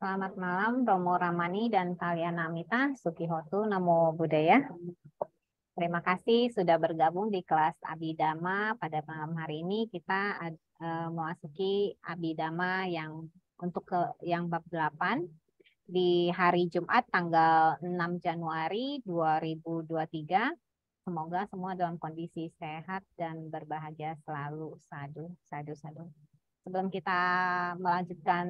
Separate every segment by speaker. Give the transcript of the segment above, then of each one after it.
Speaker 1: Selamat malam Romo Ramani dan Kalian Amita, Sukihoto Namo Buddhaya. Terima kasih sudah bergabung di kelas Abidama. Pada malam hari ini kita mau e, memasuki Abidama yang untuk ke, yang bab 8 di hari Jumat tanggal 6 Januari 2023. Semoga semua dalam kondisi sehat dan berbahagia selalu. Sadu, sadu, sadu. Sebelum kita melanjutkan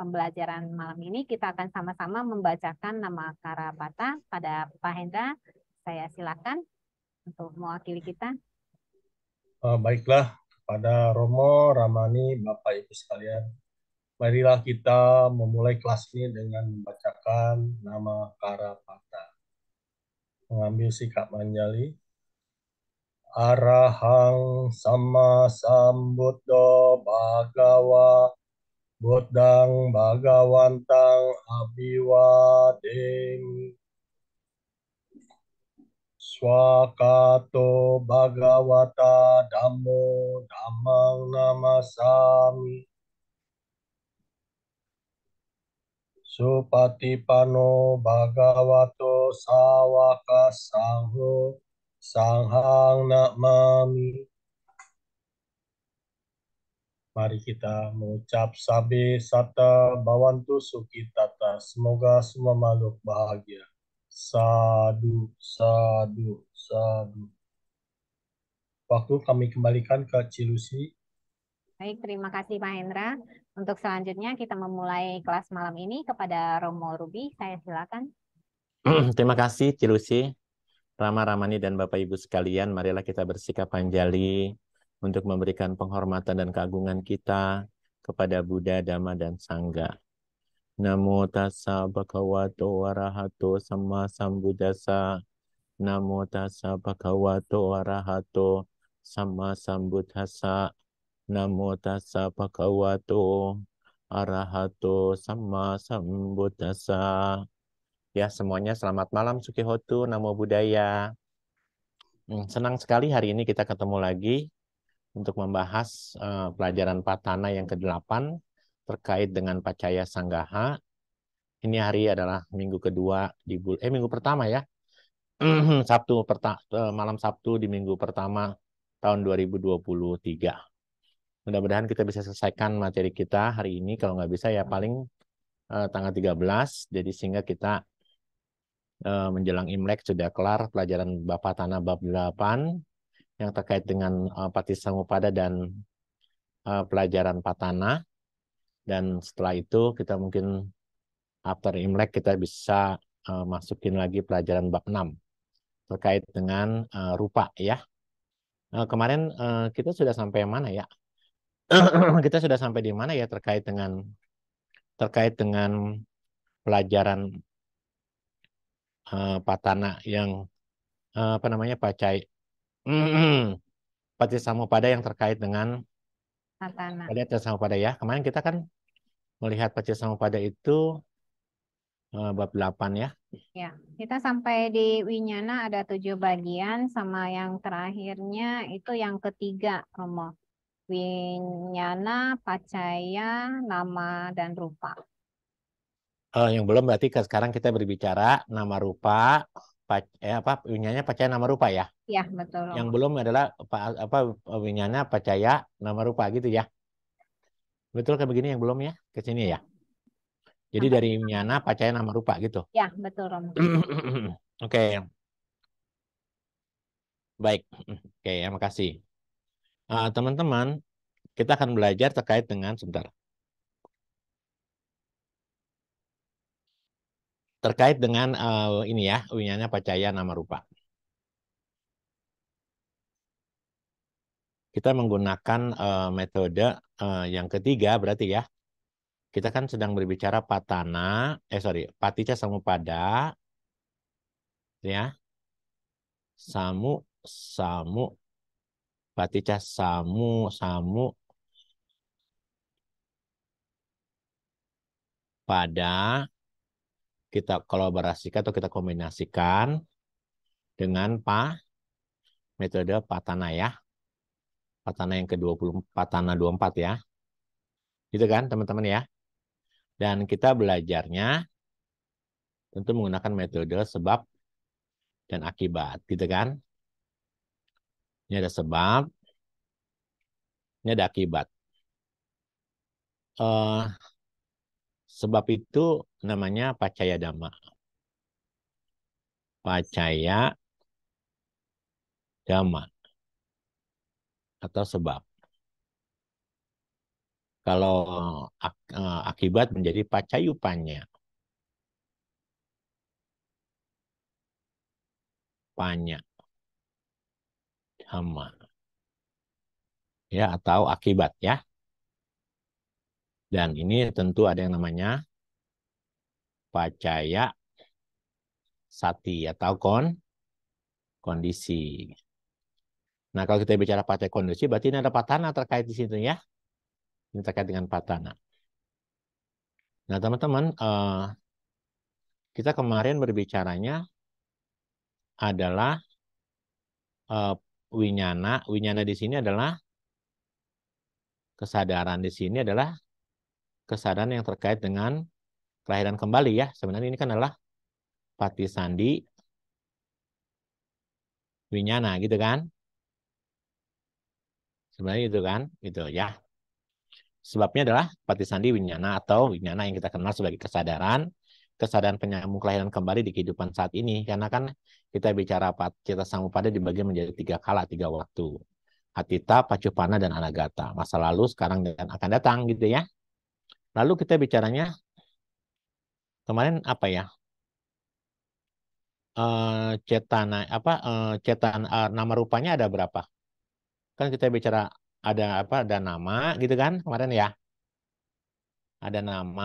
Speaker 1: pembelajaran malam ini kita akan sama-sama membacakan nama Karapata pada Pak Hendra. Saya silakan untuk mewakili kita.
Speaker 2: Eh, baiklah, kepada Romo, Ramani, Bapak Ibu sekalian, marilah kita memulai kelas ini dengan membacakan nama Karapata. Mengambil sikap manjali. Arahang sama sambut do bagawa. Buddhang Bhagavantang Abhivadim Swakato Bhagavata Dhammo Dhammang Namasami Supatipano Bhagavato Sawaka Sangho Sanghang Namami Mari kita mengucap sabi sata bawantu sukitata. Semoga semua makhluk bahagia. Sadu, sadu, sadu. Waktu kami kembalikan ke Cilusi.
Speaker 1: Baik, terima kasih Pak Hendra. Untuk selanjutnya kita memulai kelas malam ini kepada Romo Rubi. Saya silakan.
Speaker 3: Terima kasih Cilusi, Rama Ramani dan Bapak Ibu sekalian. Marilah kita bersikap panjali untuk memberikan penghormatan dan keagungan kita kepada Buddha, Dhamma, dan Sangga. Namo tassa bhagavato arahato sama sambuddhasa. Namo tassa bhagavato arahato sama sambuddhasa. Namo tassa bhagavato arahato sama sambuddhasa. Ya, semuanya selamat malam Sukihoto Namo Buddhaya. Hmm, senang sekali hari ini kita ketemu lagi untuk membahas uh, pelajaran Patana yang ke-8 terkait dengan Pacaya Sanggaha. Ini hari adalah minggu kedua di bul eh minggu pertama ya. Sabtu perta eh, malam Sabtu di minggu pertama tahun 2023. Mudah-mudahan kita bisa selesaikan materi kita hari ini kalau nggak bisa ya paling uh, tanggal 13 jadi sehingga kita uh, menjelang Imlek sudah kelar pelajaran Bapak Tanah bab 8 yang terkait dengan uh, eh, pati pada dan uh, pelajaran patana dan setelah itu kita mungkin after imlek kita bisa uh, masukin lagi pelajaran bab 6 terkait dengan uh, rupa ya uh, kemarin uh, kita sudah sampai mana ya kita sudah sampai di mana ya terkait dengan terkait dengan pelajaran uh, patana yang uh, apa namanya pacai Hmm. Pati sama pada yang terkait dengan
Speaker 1: Pati
Speaker 3: sama pada ya. Kemarin kita kan melihat sama pada itu eh, bab 8 ya.
Speaker 1: Ya, kita sampai di Winyana ada tujuh bagian sama yang terakhirnya itu yang ketiga Romo. Winyana, Pacaya, Nama, dan Rupa.
Speaker 3: Uh, yang belum berarti sekarang kita berbicara nama rupa, eh, apa winyanya percaya nama rupa ya.
Speaker 1: Iya, betul. Yang
Speaker 3: belum adalah apa winyanya percaya nama rupa gitu ya. Betul kayak begini yang belum ya ke sini ya. Jadi dari winyana percaya nama rupa gitu.
Speaker 1: Iya betul Rom. Oke.
Speaker 3: okay. Baik. Oke, okay, ya makasih. uh, eh, teman -teman, kita akan belajar terkait dengan sebentar. terkait dengan uh, ini ya, uniannya percaya nama rupa. Kita menggunakan uh, metode uh, yang ketiga berarti ya. Kita kan sedang berbicara patana, eh sorry, patica pada ya, samu samu patica samu samu pada kita kolaborasikan atau kita kombinasikan dengan pa metode patana ya. Patana yang ke-24, patana 24 ya. Gitu kan teman-teman ya. Dan kita belajarnya tentu menggunakan metode sebab dan akibat gitu kan. Ini ada sebab, ini ada akibat. Uh, sebab itu namanya Pacaya damak, Pacaya damak atau sebab. Kalau ak eh, akibat menjadi pacayupanya. Panya. Dama. Ya, atau akibat ya. Dan ini tentu ada yang namanya pacaya sati atau kon kondisi. Nah, kalau kita bicara pacaya kondisi, berarti ini ada patana terkait di situ ya. Ini terkait dengan patana. Nah, teman-teman, eh, kita kemarin berbicaranya adalah eh, winyana. Winyana di sini adalah kesadaran di sini adalah kesadaran yang terkait dengan kelahiran kembali ya. Sebenarnya ini kan adalah pati sandi winyana gitu kan. Sebenarnya itu kan, itu ya. Sebabnya adalah pati sandi winyana atau winyana yang kita kenal sebagai kesadaran kesadaran penyambung kelahiran kembali di kehidupan saat ini karena kan kita bicara kita cita pada dibagi menjadi tiga kala tiga waktu Atita, Pacupana, dan Anagata. Masa lalu, sekarang, dan akan datang gitu ya. Lalu kita bicaranya kemarin apa ya uh, eh, cetana apa uh, eh, cetan uh, eh, nama rupanya ada berapa kan kita bicara ada apa ada nama gitu kan kemarin ya ada nama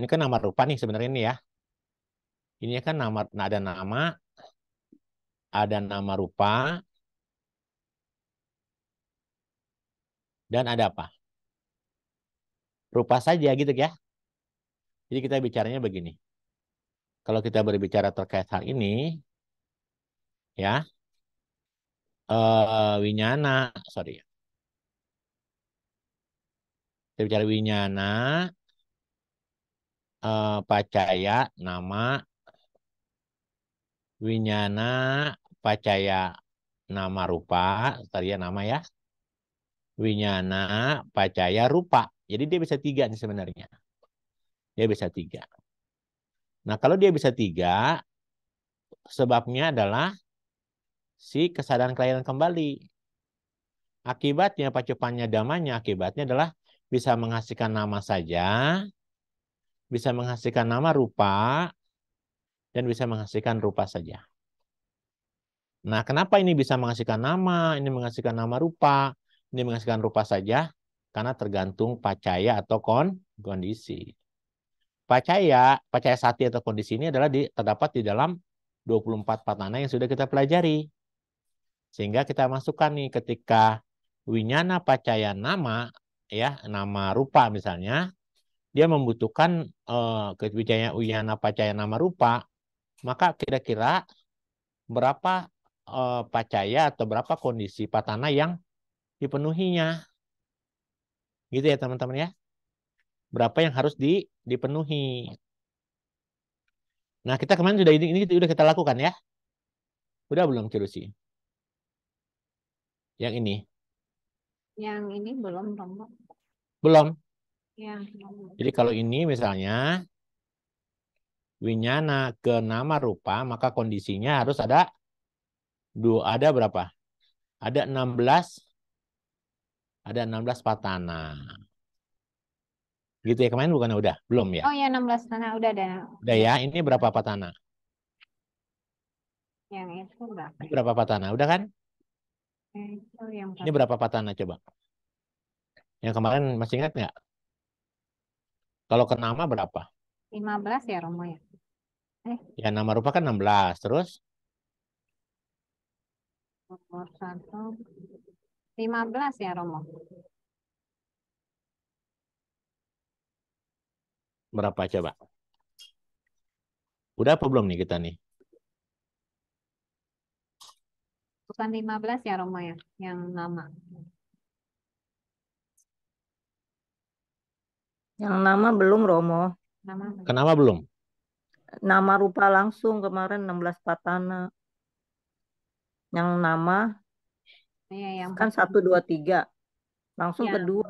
Speaker 3: ini kan nama rupa nih sebenarnya ini ya ini kan nama nah, ada nama ada nama rupa dan ada apa rupa saja gitu ya. Jadi kita bicaranya begini. Kalau kita berbicara terkait hal ini, ya, uh, winyana, sorry ya. Kita bicara winyana, uh, pacaya, nama, winyana, pacaya, nama rupa, tadi ya nama ya. Winyana, pacaya, rupa jadi dia bisa tiga nih sebenarnya. Dia bisa tiga. Nah kalau dia bisa tiga, sebabnya adalah si kesadaran kelahiran kembali. Akibatnya pacupannya damanya akibatnya adalah bisa menghasilkan nama saja, bisa menghasilkan nama rupa, dan bisa menghasilkan rupa saja. Nah, kenapa ini bisa menghasilkan nama, ini menghasilkan nama rupa, ini menghasilkan rupa saja? karena tergantung pacaya atau kon kondisi. Pacaya, pacaya sati atau kondisi ini adalah di, terdapat di dalam 24 patana yang sudah kita pelajari. Sehingga kita masukkan nih ketika winyana pacaya nama ya, nama rupa misalnya, dia membutuhkan eh, kebijakan winyana pacaya nama rupa, maka kira-kira berapa eh, pacaya atau berapa kondisi patana yang dipenuhinya Gitu ya teman-teman ya. Berapa yang harus di, dipenuhi. Nah kita kemarin sudah ini, ini sudah kita lakukan ya. Udah belum Kirusi? Yang ini.
Speaker 1: Yang ini belum belum Belum. Ya.
Speaker 3: Jadi kalau ini misalnya winyana ke nama rupa, maka kondisinya harus ada dua ada berapa? Ada 16 ada 16 patana. Gitu ya, kemarin bukan udah? Belum ya? Oh
Speaker 1: ya, 16 patana udah ada.
Speaker 3: Udah ya, ini berapa patana?
Speaker 1: Yang itu berapa?
Speaker 3: berapa patana? Udah kan?
Speaker 1: Ini berapa
Speaker 3: patana coba? Yang kemarin masih ingat nggak? Kalau ke nama berapa?
Speaker 1: 15 ya Romo ya. Eh.
Speaker 3: Ya nama rupa kan 16. Terus?
Speaker 1: Nomor satu 15 ya Romo.
Speaker 3: Berapa coba? Udah apa belum nih kita nih?
Speaker 1: Bukan 15 ya Romo ya, yang nama Yang nama belum Romo. Nama. Kenapa belum? Nama rupa langsung kemarin 16 patana. Yang nama Iya, iya, yang kan satu dua tiga. Langsung ya. kedua.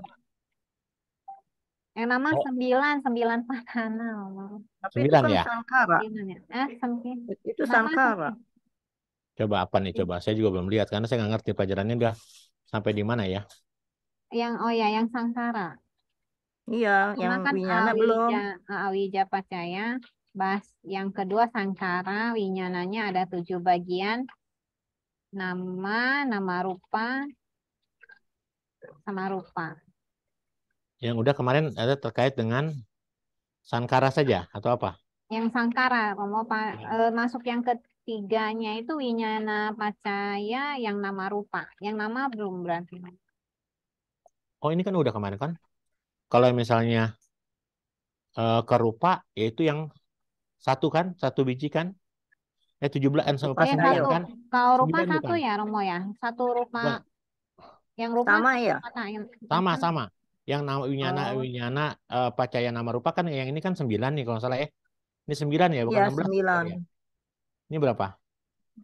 Speaker 1: Yang nama oh. sembilan, sembilan padana. Tapi sembilan itu kan ya? sangkara. Ya? Eh, sembilan. Itu nama sangkara.
Speaker 3: Coba apa nih? Coba saya juga belum lihat karena saya nggak ngerti pelajarannya udah sampai di mana ya.
Speaker 1: Yang oh ya, yang sangkara. Iya, Cuma yang kan winyana awija, belum. Eh, awija pacaya. Bas, yang kedua sangkara, winyananya ada tujuh bagian, nama, nama rupa, sama rupa.
Speaker 3: Yang udah kemarin ada terkait dengan sangkara saja atau apa?
Speaker 1: Yang sangkara, kalau pa, ya. e, eh, masuk yang ketiganya itu winyana pacaya yang nama rupa. Yang nama belum berarti.
Speaker 3: Oh ini kan udah kemarin kan? Kalau misalnya e, kerupa yaitu yang satu kan, satu biji kan? eh 17 M sama pas ya, kan?
Speaker 1: Kalau rupa satu bukan? ya Romo ya. Satu rupa Wah. yang rupa sama ya. Sama sama.
Speaker 3: Yang nama Winyana oh. Winyana uh, eh, pacaya nama rupa kan yang ini kan sembilan nih kalau salah eh, Ini sembilan ya bukan ya, 16. 9. Ya. Ini berapa?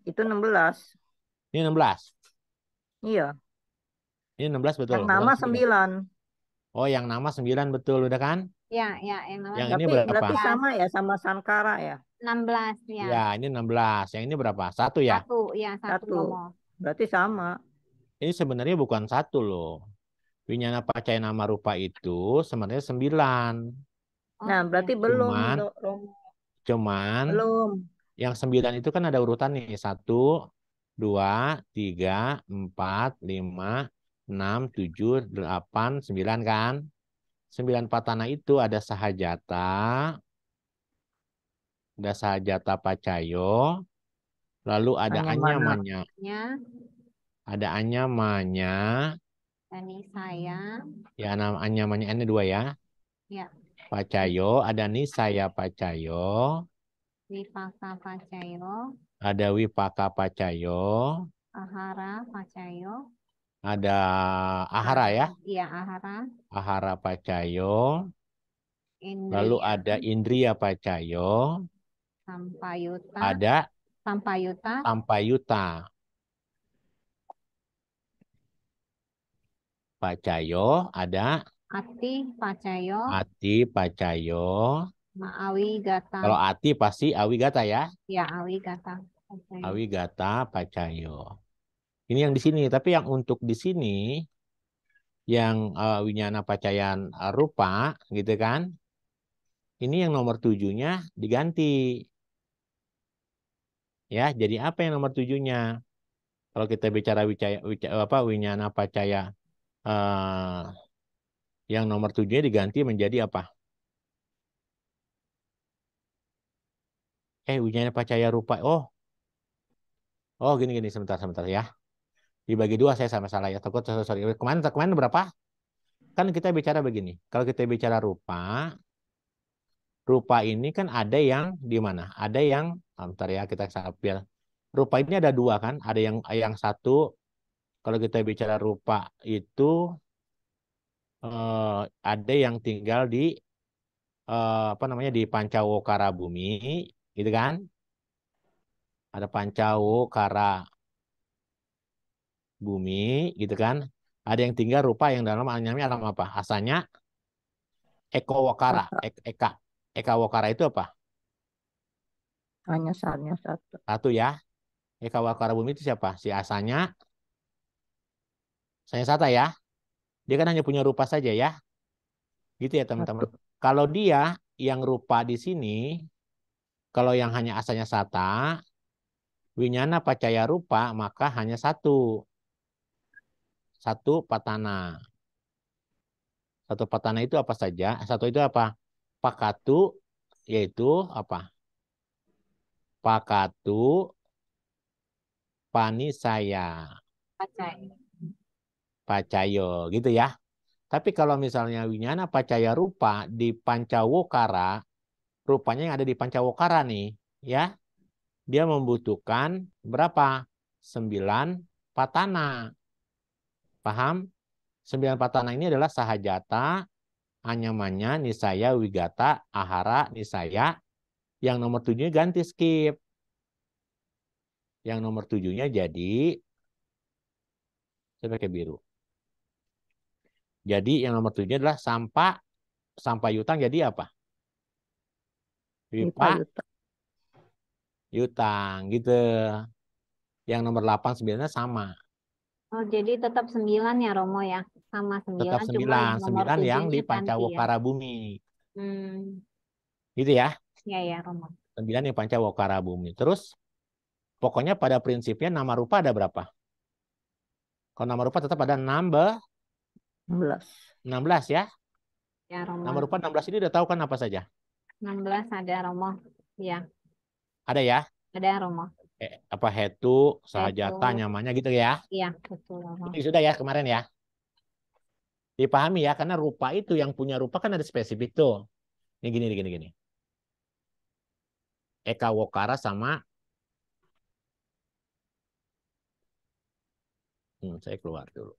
Speaker 3: Itu enam belas. Ini enam belas. Iya. Ini enam belas betul. Yang nama sembilan. Oh, yang nama sembilan betul udah kan?
Speaker 1: Ya, ya, yang nama. Yang ini berapa? Berarti sama ya sama Sankara ya? 16 ya. Ya,
Speaker 3: ini 16. Yang ini berapa? Satu ya?
Speaker 1: Satu, ya, satu, satu. nomor. Berarti sama.
Speaker 3: Ini sebenarnya bukan satu loh. Winyana pacai nama rupa itu sebenarnya sembilan.
Speaker 1: Oh, nah, iya. berarti ya. belum. Cuman,
Speaker 3: cuman belum. Yang sembilan itu kan ada urutan nih. Satu, dua, tiga, empat, lima, enam, tujuh, delapan, sembilan kan? Sembilan patana itu ada sahajata, ada sajata pacayo. Lalu ada anyamannya. Ada anyamannya.
Speaker 1: Ini saya.
Speaker 3: Ya, nama anyamannya ini dua ya. Ya. Pacayo, ada saya pacayo.
Speaker 1: Wipaka pacayo.
Speaker 3: Ada wipaka pacayo.
Speaker 1: Ahara pacayo.
Speaker 3: Ada ahara ya?
Speaker 1: Iya, ahara.
Speaker 3: Ahara pacayo. Indriya. Lalu ada ya. indriya pacayo.
Speaker 1: Sampayuta. Ada. Sampayuta.
Speaker 3: Sampayuta. Pacayo ada.
Speaker 1: Ati Pacayo.
Speaker 3: Ati Pacayo.
Speaker 1: Awi Gata. Kalau
Speaker 3: Ati pasti Awi Gata ya?
Speaker 1: Ya Awi Gata. Okay. Awi
Speaker 3: Gata Pacayo. Ini yang di sini, tapi yang untuk di sini yang uh, winyana pacayan rupa gitu kan. Ini yang nomor tujuhnya diganti ya jadi apa yang nomor tujuhnya kalau kita bicara wicaya, wicaya apa winyana pacaya uh, eh, yang nomor tujuhnya diganti menjadi apa eh winyana pacaya rupa oh oh gini gini sebentar sebentar ya dibagi dua saya sama salah ya takut sorry, sorry. Kemana? Kemana? berapa kan kita bicara begini kalau kita bicara rupa rupa ini kan ada yang di mana? Ada yang bentar ya kita sambil rupa ini ada dua kan ada yang yang satu kalau kita bicara rupa itu eh, ada yang tinggal di eh, apa namanya di Pancawo Bumi gitu kan ada Pancawo Bumi gitu kan ada yang tinggal rupa yang dalam anyamnya alam apa asalnya Eko Wakara Eka Eka Wakara itu apa
Speaker 1: hanya satunya satu.
Speaker 3: Satu ya. Eka eh, Wakara Bumi itu siapa? Si Asanya. Saya Sata ya. Dia kan hanya punya rupa saja ya. Gitu ya teman-teman. Kalau dia yang rupa di sini, kalau yang hanya Asanya Sata, Winyana Pacaya Rupa, maka hanya satu. Satu patana. Satu patana itu apa saja? Satu itu apa? Pakatu, yaitu apa? Pakatu panisaya. Pacayo. Pacayo gitu ya. Tapi kalau misalnya winyana pacaya rupa di pancawokara, rupanya yang ada di pancawokara nih, ya. Dia membutuhkan berapa? Sembilan patana. Paham? Sembilan patana ini adalah sahajata, anyamanya, nisaya, wigata, ahara, nisaya, yang nomor tujuhnya ganti skip. Yang nomor tujuhnya jadi saya pakai biru. Jadi yang nomor tujuhnya adalah sampah sampah yutang jadi apa? Pipa yutang. gitu. Yang nomor delapan sebenarnya sama.
Speaker 1: Oh, jadi tetap sembilan ya Romo ya. Sama 9 tetap sembilan sembilan yang di Pancawo ya. Bumi. Hmm. Gitu ya. Iya ya Romo.
Speaker 3: Sembilan yang pancawokara bumi. Terus pokoknya pada prinsipnya nama rupa ada berapa? Kalau nama rupa tetap ada belas. 16. belas ya?
Speaker 1: Iya Romo. Nama rupa
Speaker 3: enam belas ini udah tahu kan apa saja?
Speaker 1: Enam belas ada Romo. Ya. Ada ya? Ada Romo.
Speaker 3: Eh, apa hetu, sahajata, hetu. nyamanya gitu ya?
Speaker 1: Iya, betul Romo. sudah ya
Speaker 3: kemarin ya? Dipahami ya, karena rupa itu yang punya rupa kan ada spesifik tuh. Ini gini, gini, gini. Eka Wokara sama hmm, saya keluar dulu.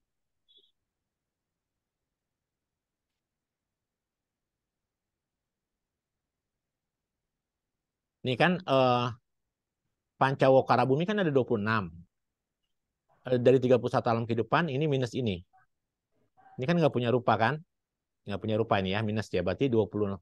Speaker 3: Ini kan eh, Pancawokara bumi kan ada 26. enam. Eh, dari 31 alam kehidupan ini minus ini. Ini kan nggak punya rupa kan? Nggak punya rupa ini ya, minus ya. Berarti 20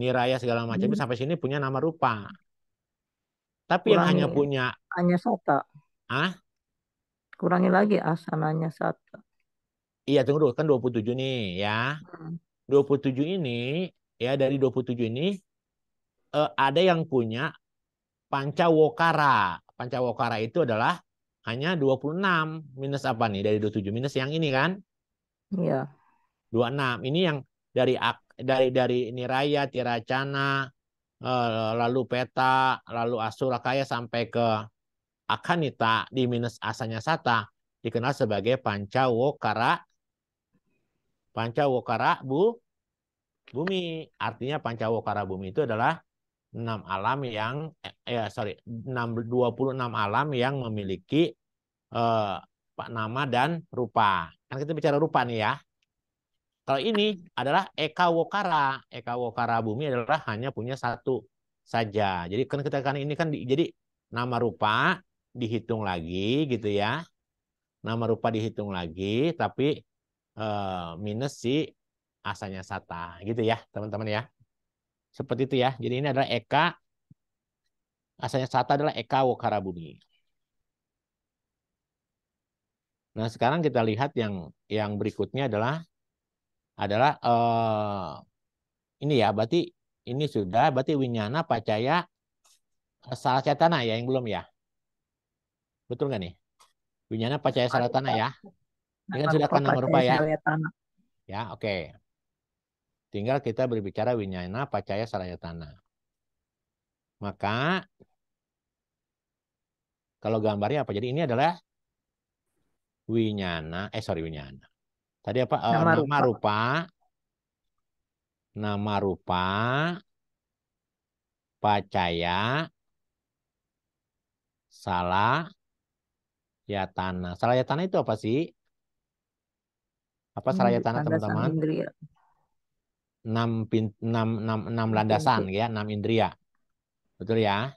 Speaker 3: niraya segala macam hmm. sampai sini punya nama rupa. Tapi Kurangi, yang hanya punya
Speaker 2: hanya
Speaker 1: sata. Ah? Kurangi lagi asananya sata.
Speaker 3: Iya, tunggu dulu kan 27 nih ya. Hmm. 27 ini ya dari 27 ini eh, ada yang punya pancawokara. Pancawokara itu adalah hanya 26 minus apa nih dari 27 minus yang ini kan? Iya. 26. Ini yang dari ak dari dari Niraya, Tiracana, eh, lalu Peta, lalu Asurakaya sampai ke Akanita di minus asanya sata dikenal sebagai Pancawokara Pancawokara bu bumi artinya Pancawokara bumi itu adalah enam alam yang eh ya, sorry dua puluh enam alam yang memiliki eh, nama dan rupa. Kan kita bicara rupa nih ya. Kalau ini adalah Eka Wokara. Eka Wokara Bumi adalah hanya punya satu saja. Jadi kan kita kan ini kan di, jadi nama rupa dihitung lagi gitu ya. Nama rupa dihitung lagi tapi eh, minus si asanya sata gitu ya teman-teman ya. Seperti itu ya. Jadi ini adalah Eka asalnya sata adalah Eka Wokara Bumi. Nah, sekarang kita lihat yang yang berikutnya adalah adalah uh, ini ya berarti ini sudah berarti winyana pacaya eh, salah cetana ya yang belum ya betul nggak nih winyana pacaya salah tanah ya
Speaker 1: ini kan sudah tanah rupa ya
Speaker 3: ya oke okay. tinggal kita berbicara winyana pacaya tanah maka kalau gambarnya apa jadi ini adalah winyana eh sorry winyana Tadi apa? Eh, nama, uh, nama rupa. rupa. Nama rupa. Pacaya. Salah. tanah Salah tanah itu apa sih? Apa salah hmm, ya tanah teman-teman? Enam, enam, enam, enam landasan ya, enam indria. Betul ya?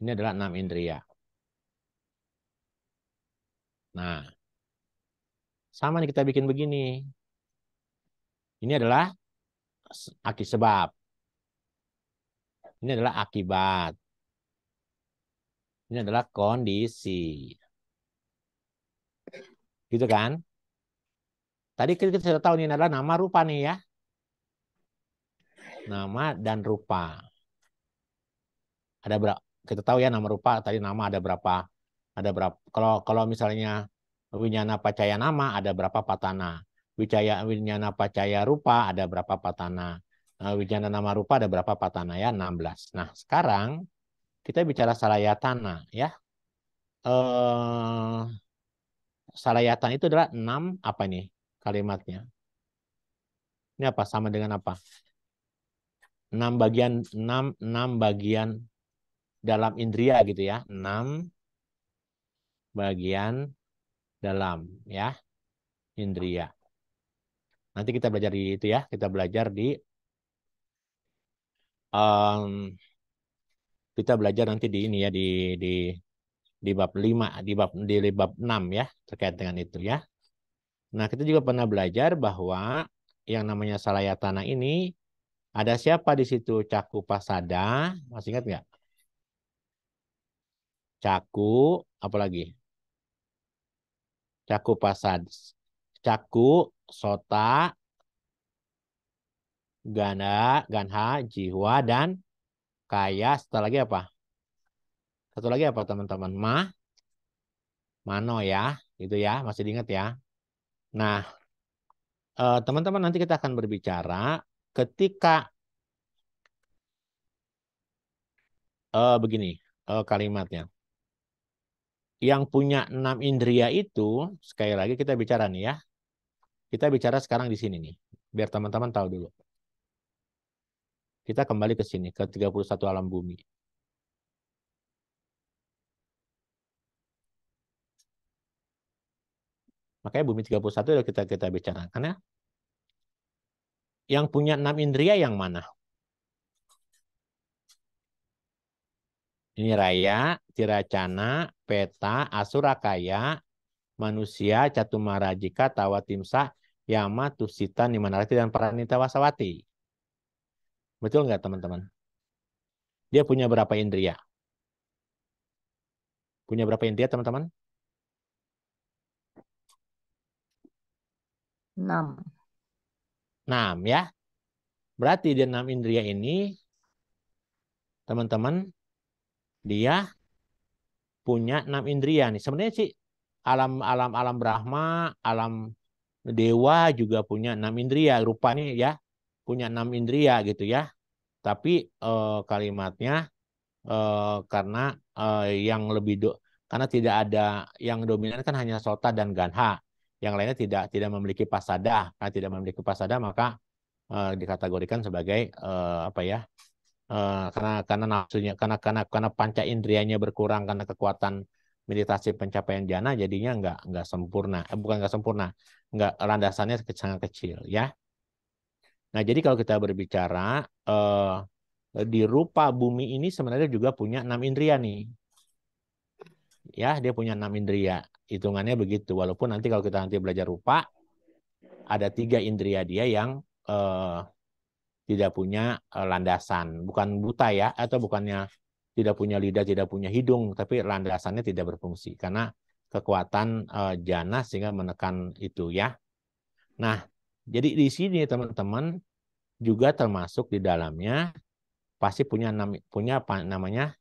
Speaker 3: Ini adalah enam indria. Nah, sama nih kita bikin begini. Ini adalah aki sebab. Ini adalah akibat. Ini adalah kondisi. Gitu kan? Tadi kita sudah tahu ini adalah nama rupa nih ya. Nama dan rupa. Ada berapa? Kita tahu ya nama rupa tadi nama ada berapa? Ada berapa? Kalau kalau misalnya Winyana pacaya nama ada berapa patana. Wicaya winyana pacaya rupa ada berapa patana. Eh, Wijana nama rupa ada berapa patana ya? 16. Nah, sekarang kita bicara salayatana ya. Eh salayatan itu adalah 6 apa ini kalimatnya? Ini apa sama dengan apa? 6 bagian 6 6 bagian dalam indria gitu ya. 6 bagian dalam ya indria. Nanti kita belajar di itu ya, kita belajar di um, kita belajar nanti di ini ya di di di bab 5, di bab di bab 6 ya terkait dengan itu ya. Nah, kita juga pernah belajar bahwa yang namanya Salayatana ini ada siapa di situ? Caku Pasada, masih ingat nggak? Caku, apalagi? Caku pasad. Caku, sota, gana, ganha, jiwa, dan kaya. Setelah lagi apa? Satu lagi apa teman-teman? Ma, mano ya. Itu ya, masih diingat ya. Nah, eh, teman-teman nanti kita akan berbicara ketika eh, begini eh, kalimatnya yang punya enam indria itu, sekali lagi kita bicara nih ya. Kita bicara sekarang di sini nih, biar teman-teman tahu dulu. Kita kembali ke sini, ke 31 alam bumi. Makanya bumi 31 sudah kita kita bicarakan ya. Yang punya enam indria yang mana? Ini raya, tiracana, peta asurakaya manusia catumarajika tawa yama tusita nimanarati dan paranita wasawati. Betul nggak teman-teman? Dia punya berapa indria? Punya berapa indria teman-teman? Enam. Enam ya. Berarti dia enam indria ini teman-teman dia punya enam indria nih. Sebenarnya sih alam alam alam Brahma, alam dewa juga punya enam indria rupanya ya punya enam indria gitu ya tapi eh, kalimatnya eh, karena eh, yang lebih do, karena tidak ada yang dominan kan hanya sota dan ganha yang lainnya tidak tidak memiliki pasada karena tidak memiliki pasada maka eh, dikategorikan sebagai eh, apa ya uh, karena karena nafsunya karena karena karena panca indrianya berkurang karena kekuatan meditasi pencapaian jana jadinya nggak nggak sempurna eh, bukan nggak sempurna nggak landasannya sangat kecil ya nah jadi kalau kita berbicara uh, di rupa bumi ini sebenarnya juga punya enam indria nih ya dia punya enam indria hitungannya begitu walaupun nanti kalau kita nanti belajar rupa ada tiga indria dia yang uh, tidak punya eh, landasan, bukan buta ya, atau bukannya tidak punya lidah, tidak punya hidung, tapi landasannya tidak berfungsi karena kekuatan eh, jana sehingga menekan itu ya. Nah, jadi di sini teman-teman juga termasuk di dalamnya pasti punya punya apa namanya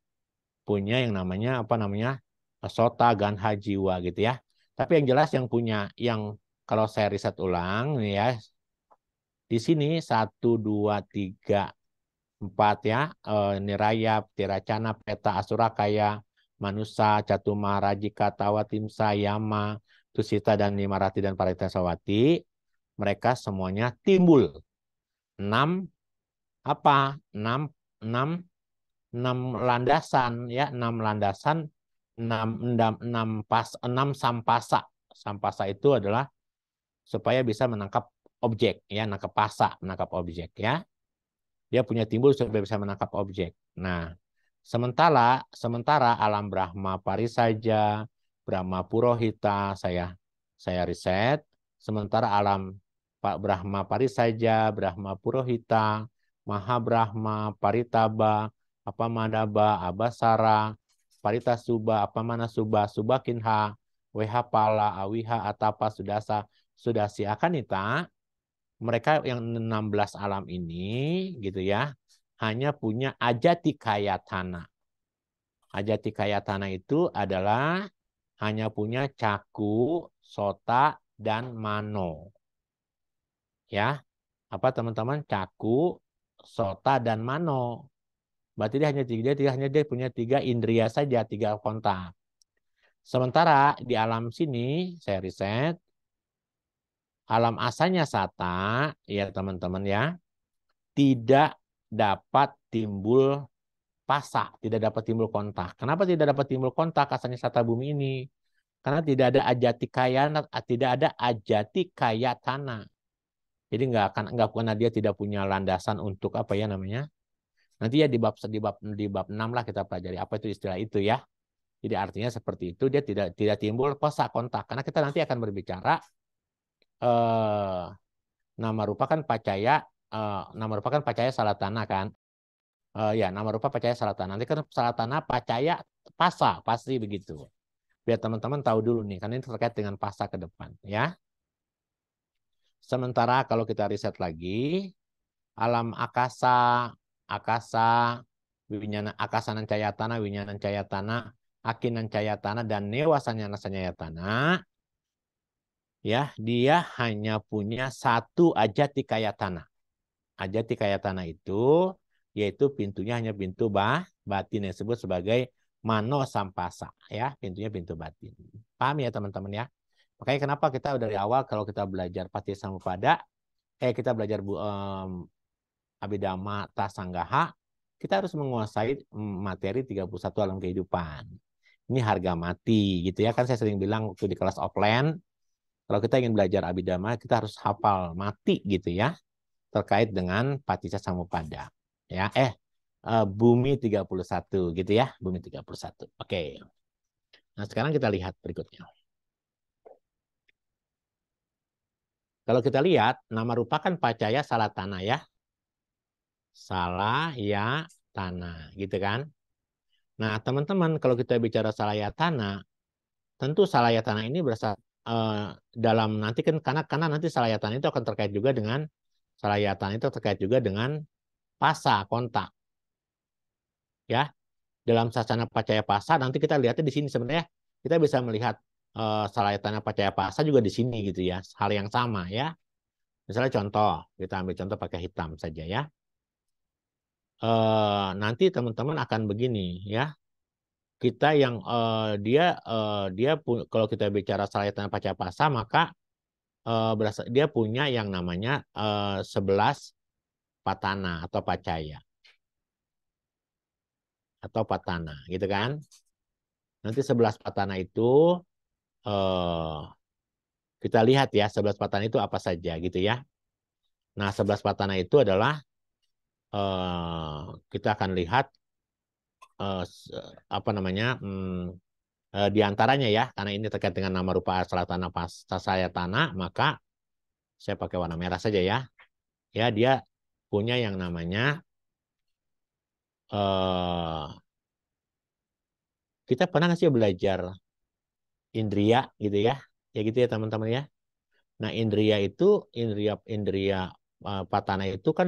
Speaker 3: punya yang namanya apa namanya eh, sota ganha jiwa gitu ya. Tapi yang jelas yang punya yang kalau saya riset ulang ya di sini satu dua tiga empat ya uh, eh, niraya tiracana peta asura kaya manusia catuma rajika tawa yama tusita dan nimarati dan parita sawati mereka semuanya timbul enam apa enam enam enam landasan ya enam landasan enam enam enam pas enam sampasa sampasa itu adalah supaya bisa menangkap objek ya nangkap pasa menangkap objek ya dia punya timbul supaya bisa menangkap objek nah sementara sementara alam Brahma saja Brahma Purohita saya saya riset sementara alam Pak Brahma saja Brahma Purohita maha brahma Paritaba apa madaba Abasara apa mana suba Subakinha pala Awiha Atapa Sudasa Sudasi Akanita mereka yang 16 alam ini gitu ya hanya punya ajati kaya tanah. Ajati kaya tanah itu adalah hanya punya caku, sota, dan mano. Ya, apa teman-teman caku, sota, dan mano. Berarti dia hanya tiga, dia hanya dia punya tiga indria saja, tiga kontak. Sementara di alam sini saya riset alam asalnya sata, ya teman-teman ya, tidak dapat timbul pasak, tidak dapat timbul kontak. Kenapa tidak dapat timbul kontak asalnya sata bumi ini? Karena tidak ada ajati kaya, ah, tidak ada ajati kaya tanah. Jadi nggak akan nggak karena dia tidak punya landasan untuk apa ya namanya. Nanti ya di bab di bab di bab enam lah kita pelajari apa itu istilah itu ya. Jadi artinya seperti itu dia tidak tidak timbul pasak kontak karena kita nanti akan berbicara eh, nama rupa kan pacaya eh, nama rupa kan pacaya salatana kan eh, ya nama rupa pacaya salatana nanti kan salatana pacaya pasa pasti begitu biar teman-teman tahu dulu nih karena ini terkait dengan pasa ke depan ya sementara kalau kita riset lagi alam akasa akasa winyana akasanan cayatana winyanan tanah akinan cayatana dan newasanya nasanya tanah ya dia hanya punya satu ajati kaya tanah. Ajati kaya tanah itu yaitu pintunya hanya pintu bah, batin yang disebut sebagai mano sampasa ya pintunya pintu batin paham ya teman-teman ya makanya kenapa kita dari awal kalau kita belajar pati samupada eh kita belajar bu um, abidama tasanggaha kita harus menguasai materi 31 alam kehidupan ini harga mati gitu ya kan saya sering bilang waktu di kelas offline kalau kita ingin belajar abidama, kita harus hafal mati gitu ya terkait dengan paticca samupada. Ya, eh, eh bumi 31 gitu ya, bumi 31. Oke. Nah, sekarang kita lihat berikutnya. Kalau kita lihat, nama rupa kan pacaya salah tanah ya. Salah ya tanah gitu kan. Nah teman-teman kalau kita bicara salah ya tanah, tentu salah ya tanah ini berasal uh, dalam nanti kan karena karena nanti selayatan itu akan terkait juga dengan selayatan itu terkait juga dengan pasa kontak. Ya. Dalam sasana percaya pasa nanti kita lihatnya di sini sebenarnya kita bisa melihat uh, eh, selayatan pacaya pasa juga di sini gitu ya. Hal yang sama ya. Misalnya contoh, kita ambil contoh pakai hitam saja ya. Uh, nanti teman-teman akan begini ya kita yang uh, dia uh, dia kalau kita bicara tanpa capasa maka uh, berasa, dia punya yang namanya uh, 11 patana atau pacaya atau patana gitu kan nanti 11 patana itu uh, kita lihat ya 11 patana itu apa saja gitu ya. Nah 11 patana itu adalah uh, kita akan lihat Eh, eh, apa namanya hmm, eh, diantaranya ya karena ini terkait dengan nama rupa asal tanah pas saya tanah maka saya pakai warna merah saja ya ya dia punya yang namanya kita pernah nggak sih belajar indria gitu ya ya gitu ya teman-teman ya nah indria itu indria indria patana itu kan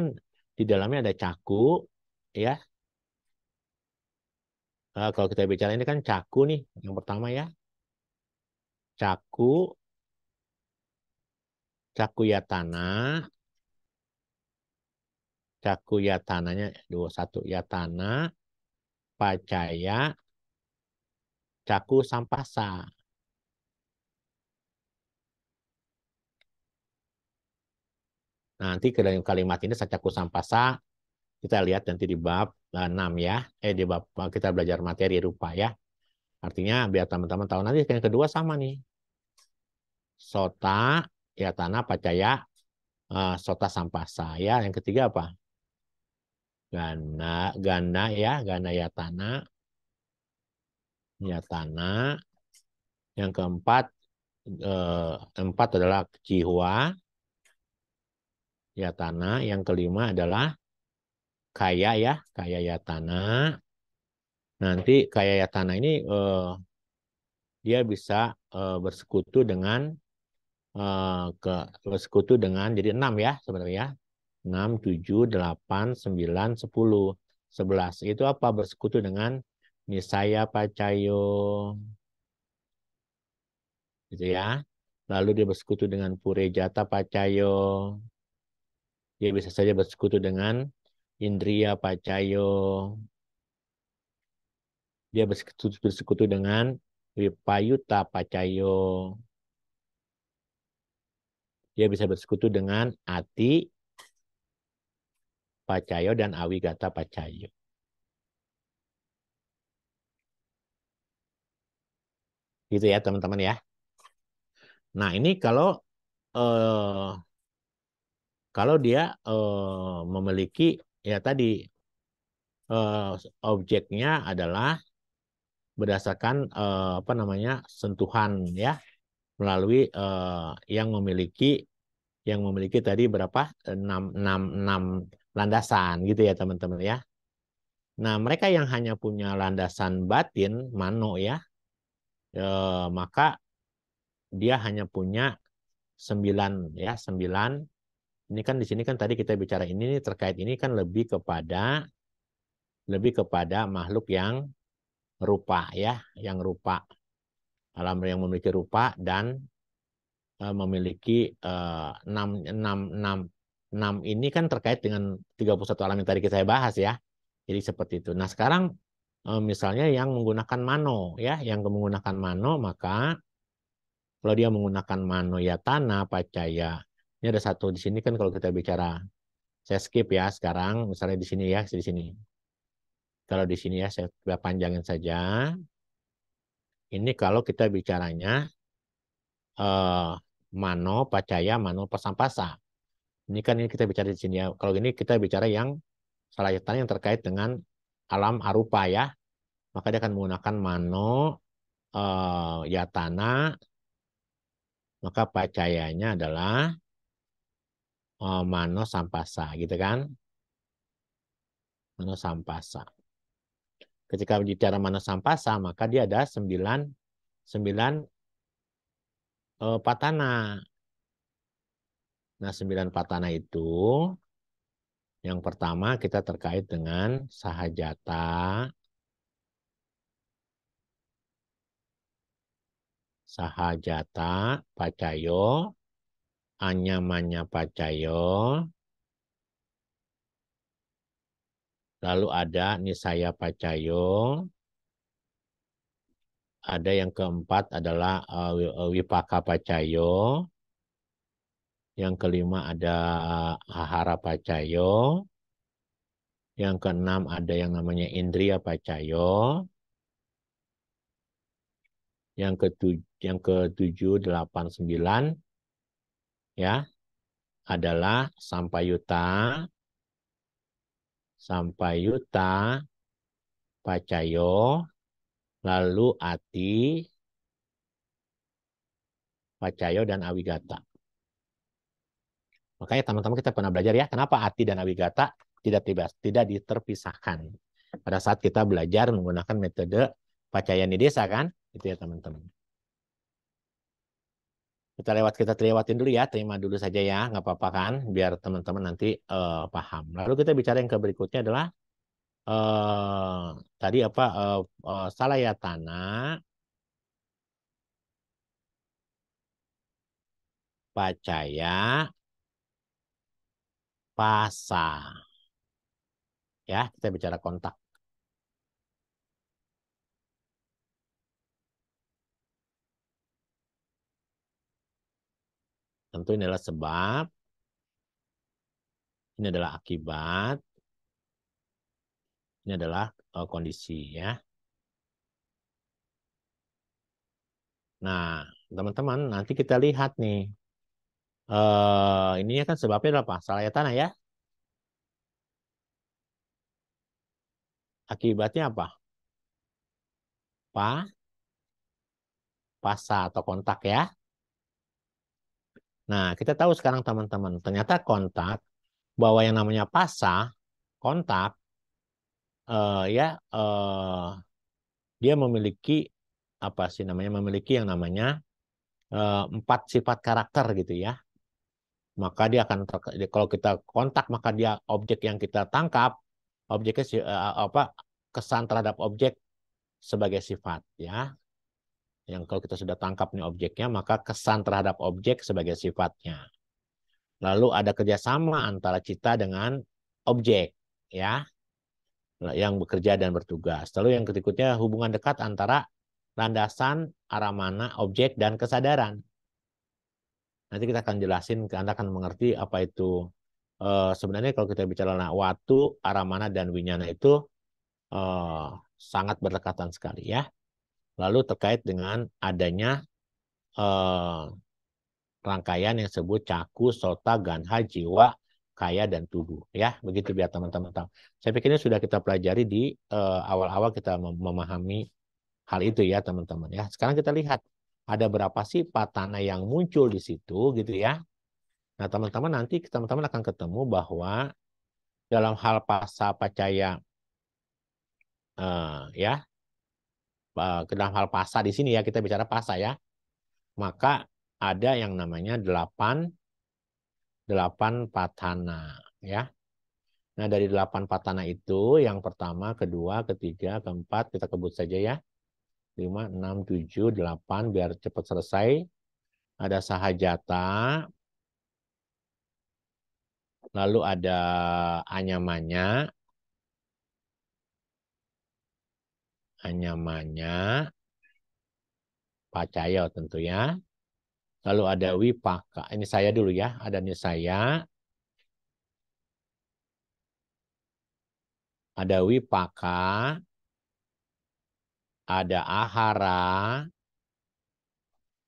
Speaker 3: di dalamnya ada caku ya Nah, kalau kita bicara ini kan caku nih yang pertama ya. Caku caku ya tanah caku ya tanahnya dua satu ya tanah pacaya caku sampasa Nah, nanti dalam kalimat ini sacaku sampasa kita lihat nanti di bab 6 eh, ya, eh di bab eh, kita belajar materi rupa ya. Artinya biar teman-teman tahu nanti yang kedua sama nih. Sota, ya tanah, pacaya, eh, sota sampah saya Yang ketiga apa? Gana, gana ya, gana ya tanah. Ya tanah. Yang keempat, eh, empat adalah jiwa, ya tanah. Yang kelima adalah kaya ya, kaya ya tanah. Nanti kaya ya tanah ini eh, dia bisa eh, bersekutu dengan eh, ke bersekutu dengan jadi enam ya sebenarnya. Ya. enam tujuh delapan sembilan sepuluh sebelas Itu apa bersekutu dengan nisaya pacayo. Gitu ya. Lalu dia bersekutu dengan purejata pacayo. Dia bisa saja bersekutu dengan indria pacayo. Dia bersekutu, bersekutu dengan Wipayuta pacayo. Dia bisa bersekutu dengan Ati pacayo dan Awigata pacayo. Gitu ya teman-teman ya. Nah ini kalau eh, kalau dia eh, memiliki ya tadi uh, objeknya adalah berdasarkan uh, apa namanya sentuhan ya melalui uh, yang memiliki yang memiliki tadi berapa 6 6 6 landasan gitu ya teman-teman ya. Nah, mereka yang hanya punya landasan batin mano ya uh, maka dia hanya punya sembilan ya sembilan ini kan di sini kan tadi kita bicara ini terkait ini kan lebih kepada lebih kepada makhluk yang rupa ya, yang rupa alam yang memiliki rupa dan uh, memiliki e, enam enam enam enam ini kan terkait dengan 31 alam yang tadi kita bahas ya. Jadi seperti itu. Nah, sekarang uh, misalnya yang menggunakan mano ya, yang menggunakan mano maka kalau dia menggunakan mano ya tanah, pacaya ini ada satu di sini kan kalau kita bicara, saya skip ya sekarang, misalnya di sini ya, di sini. Kalau di sini ya, saya panjangin saja. Ini kalau kita bicaranya eh, mano, pacaya, mano, pasampasa. Ini kan ini kita bicara di sini ya. Kalau ini kita bicara yang salah yang terkait dengan alam arupa ya. Maka dia akan menggunakan mano, eh, yatana, maka pacayanya adalah Oh, mano sampasa gitu kan mano sampasa ketika bicara mano sampasa maka dia ada sembilan sembilan uh, patana nah sembilan patana itu yang pertama kita terkait dengan sahajata sahajata pacayo anyamanya pacayo. Lalu ada nisaya pacayo. Ada yang keempat adalah uh, wipaka pacayo. Yang kelima ada eh, ahara pacayo. Yang keenam ada yang namanya indria pacayo. Yang ketujuh, yang ketujuh, delapan, sembilan ya adalah sampayuta sampayuta pacayo lalu ati pacayo dan awigata. Makanya teman-teman kita pernah belajar ya kenapa ati dan awigata tidak tiba tidak diterpisahkan pada saat kita belajar menggunakan metode pacayan desa kan itu ya teman-teman kita lewat kita terlewatin dulu ya terima dulu saja ya nggak apa-apa kan biar teman-teman nanti uh, paham lalu kita bicara yang ke berikutnya adalah uh, tadi apa uh, eh, uh, salayatana pacaya pasa ya kita bicara kontak Tentu ini adalah sebab, ini adalah akibat, ini adalah uh, kondisi ya. Nah, teman-teman, nanti kita lihat nih. Uh, ininya kan sebabnya adalah apa? Salah ya, tanah ya. Akibatnya apa? Pa? Pasa atau kontak ya. Nah, kita tahu sekarang teman-teman, ternyata kontak bahwa yang namanya pasa, kontak, uh, ya uh, dia memiliki apa sih namanya memiliki yang namanya uh, empat sifat karakter gitu ya. Maka dia akan kalau kita kontak maka dia objek yang kita tangkap objeknya uh, apa kesan terhadap objek sebagai sifat ya yang kalau kita sudah tangkap nih objeknya, maka kesan terhadap objek sebagai sifatnya. Lalu ada kerjasama antara cita dengan objek, ya, yang bekerja dan bertugas. Lalu yang berikutnya hubungan dekat antara landasan, arah mana objek, dan kesadaran. Nanti kita akan jelasin, Anda akan mengerti apa itu. E, sebenarnya kalau kita bicara nah, arah mana dan winyana itu e, sangat berdekatan sekali ya lalu terkait dengan adanya eh, rangkaian yang disebut caku, sota, ganha, jiwa, kaya dan tubuh ya begitu biar teman-teman tahu saya pikir ini sudah kita pelajari di eh, awal-awal eh, kita memahami hal itu ya teman-teman ya sekarang kita lihat ada berapa sih patana yang muncul di situ gitu ya nah teman-teman nanti teman-teman akan ketemu bahwa dalam hal pasa pacaya eh, ya Eh, ke dalam hal pasa di sini ya kita bicara pasa ya. Maka ada yang namanya delapan delapan patana ya. Nah, dari delapan patana itu yang pertama, kedua, ketiga, keempat kita kebut saja ya. Lima, enam, tujuh, delapan biar cepat selesai. Ada sahajata. Lalu ada anyamannya, anyamanya, pacaya tentu ya. Lalu ada wipaka, ini saya dulu ya, ada ini saya, Ada wipaka, ada ahara,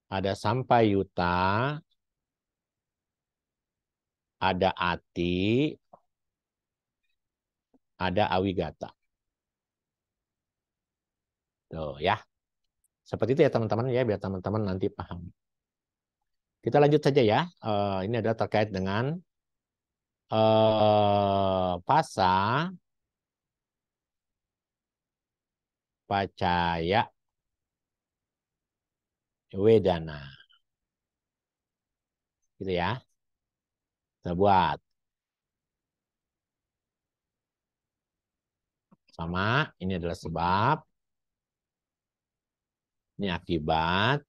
Speaker 3: ada sampayuta, ada ati, ada awigata. Tuh ya. Seperti itu ya teman-teman ya biar teman-teman nanti paham. Kita lanjut saja ya. Eh, ini adalah terkait dengan uh, pasa pacaya wedana. Gitu ya. Kita buat. Sama, ini adalah sebab. Ini akibat,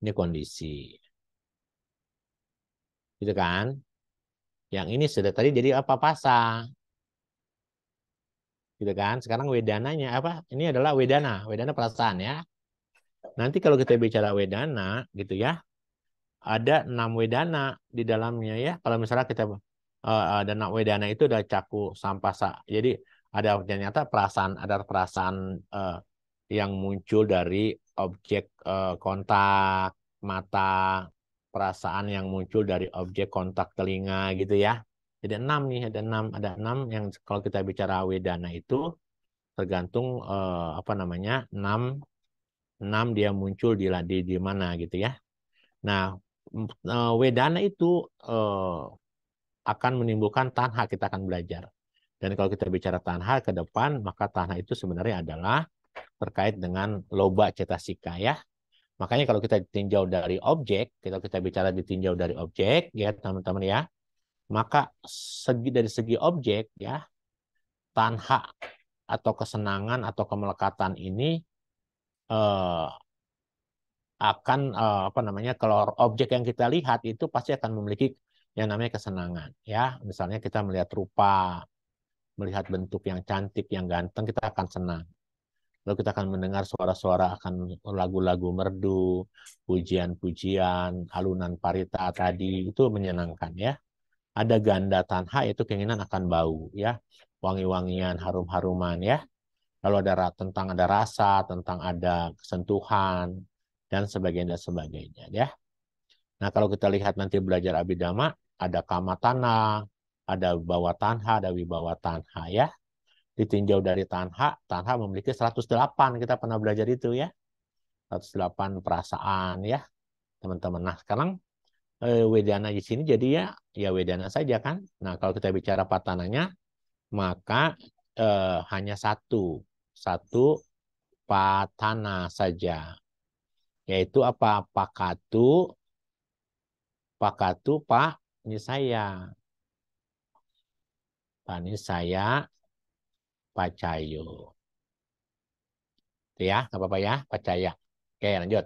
Speaker 3: ini kondisi. Gitu kan? Yang ini sudah tadi jadi apa pasa. Gitu kan? Sekarang wedananya apa? Ini adalah wedana, wedana perasaan ya. Nanti kalau kita bicara wedana gitu ya, ada enam wedana di dalamnya ya. Kalau misalnya kita eh, ada nak wedana itu ada caku sampasa. Jadi ada ternyata perasaan ada perasaan uh, yang muncul dari objek eh, kontak mata, perasaan yang muncul dari objek kontak telinga gitu ya. Jadi enam nih, ada enam, ada enam yang kalau kita bicara wedana itu tergantung eh, apa namanya enam enam dia muncul di di, di mana gitu ya. Nah eh, wedana itu eh, akan menimbulkan tanha kita akan belajar. Dan kalau kita bicara tanha ke depan, maka tanha itu sebenarnya adalah terkait dengan loba cetasika ya. Makanya kalau kita ditinjau dari objek, kita kita bicara ditinjau dari objek ya teman-teman ya. Maka segi dari segi objek ya tanha atau kesenangan atau kemelekatan ini eh, akan eh, apa namanya kalau objek yang kita lihat itu pasti akan memiliki yang namanya kesenangan ya misalnya kita melihat rupa melihat bentuk yang cantik yang ganteng kita akan senang lalu kita akan mendengar suara-suara akan lagu-lagu merdu, pujian-pujian, alunan parita tadi itu menyenangkan ya. Ada ganda tanha itu keinginan akan bau ya, wangi-wangian, harum-haruman ya. Lalu ada tentang ada rasa, tentang ada kesentuhan dan sebagainya dan sebagainya ya. Nah, kalau kita lihat nanti belajar abidama, ada kama tanah, ada bawa tanha, ada wibawa tanha ya ditinjau dari Tanha, Tanha memiliki 108, kita pernah belajar itu ya. 108 perasaan ya, teman-teman. Nah, sekarang eh, Wedana di sini jadi ya, ya Wedana saja kan. Nah, kalau kita bicara patananya, maka eh, hanya satu, satu patana saja. Yaitu apa? Pakatu, pakatu pak ini saya. Pak ini saya, pacayo. Itu ya, nggak apa-apa ya, pacaya. Oke, lanjut.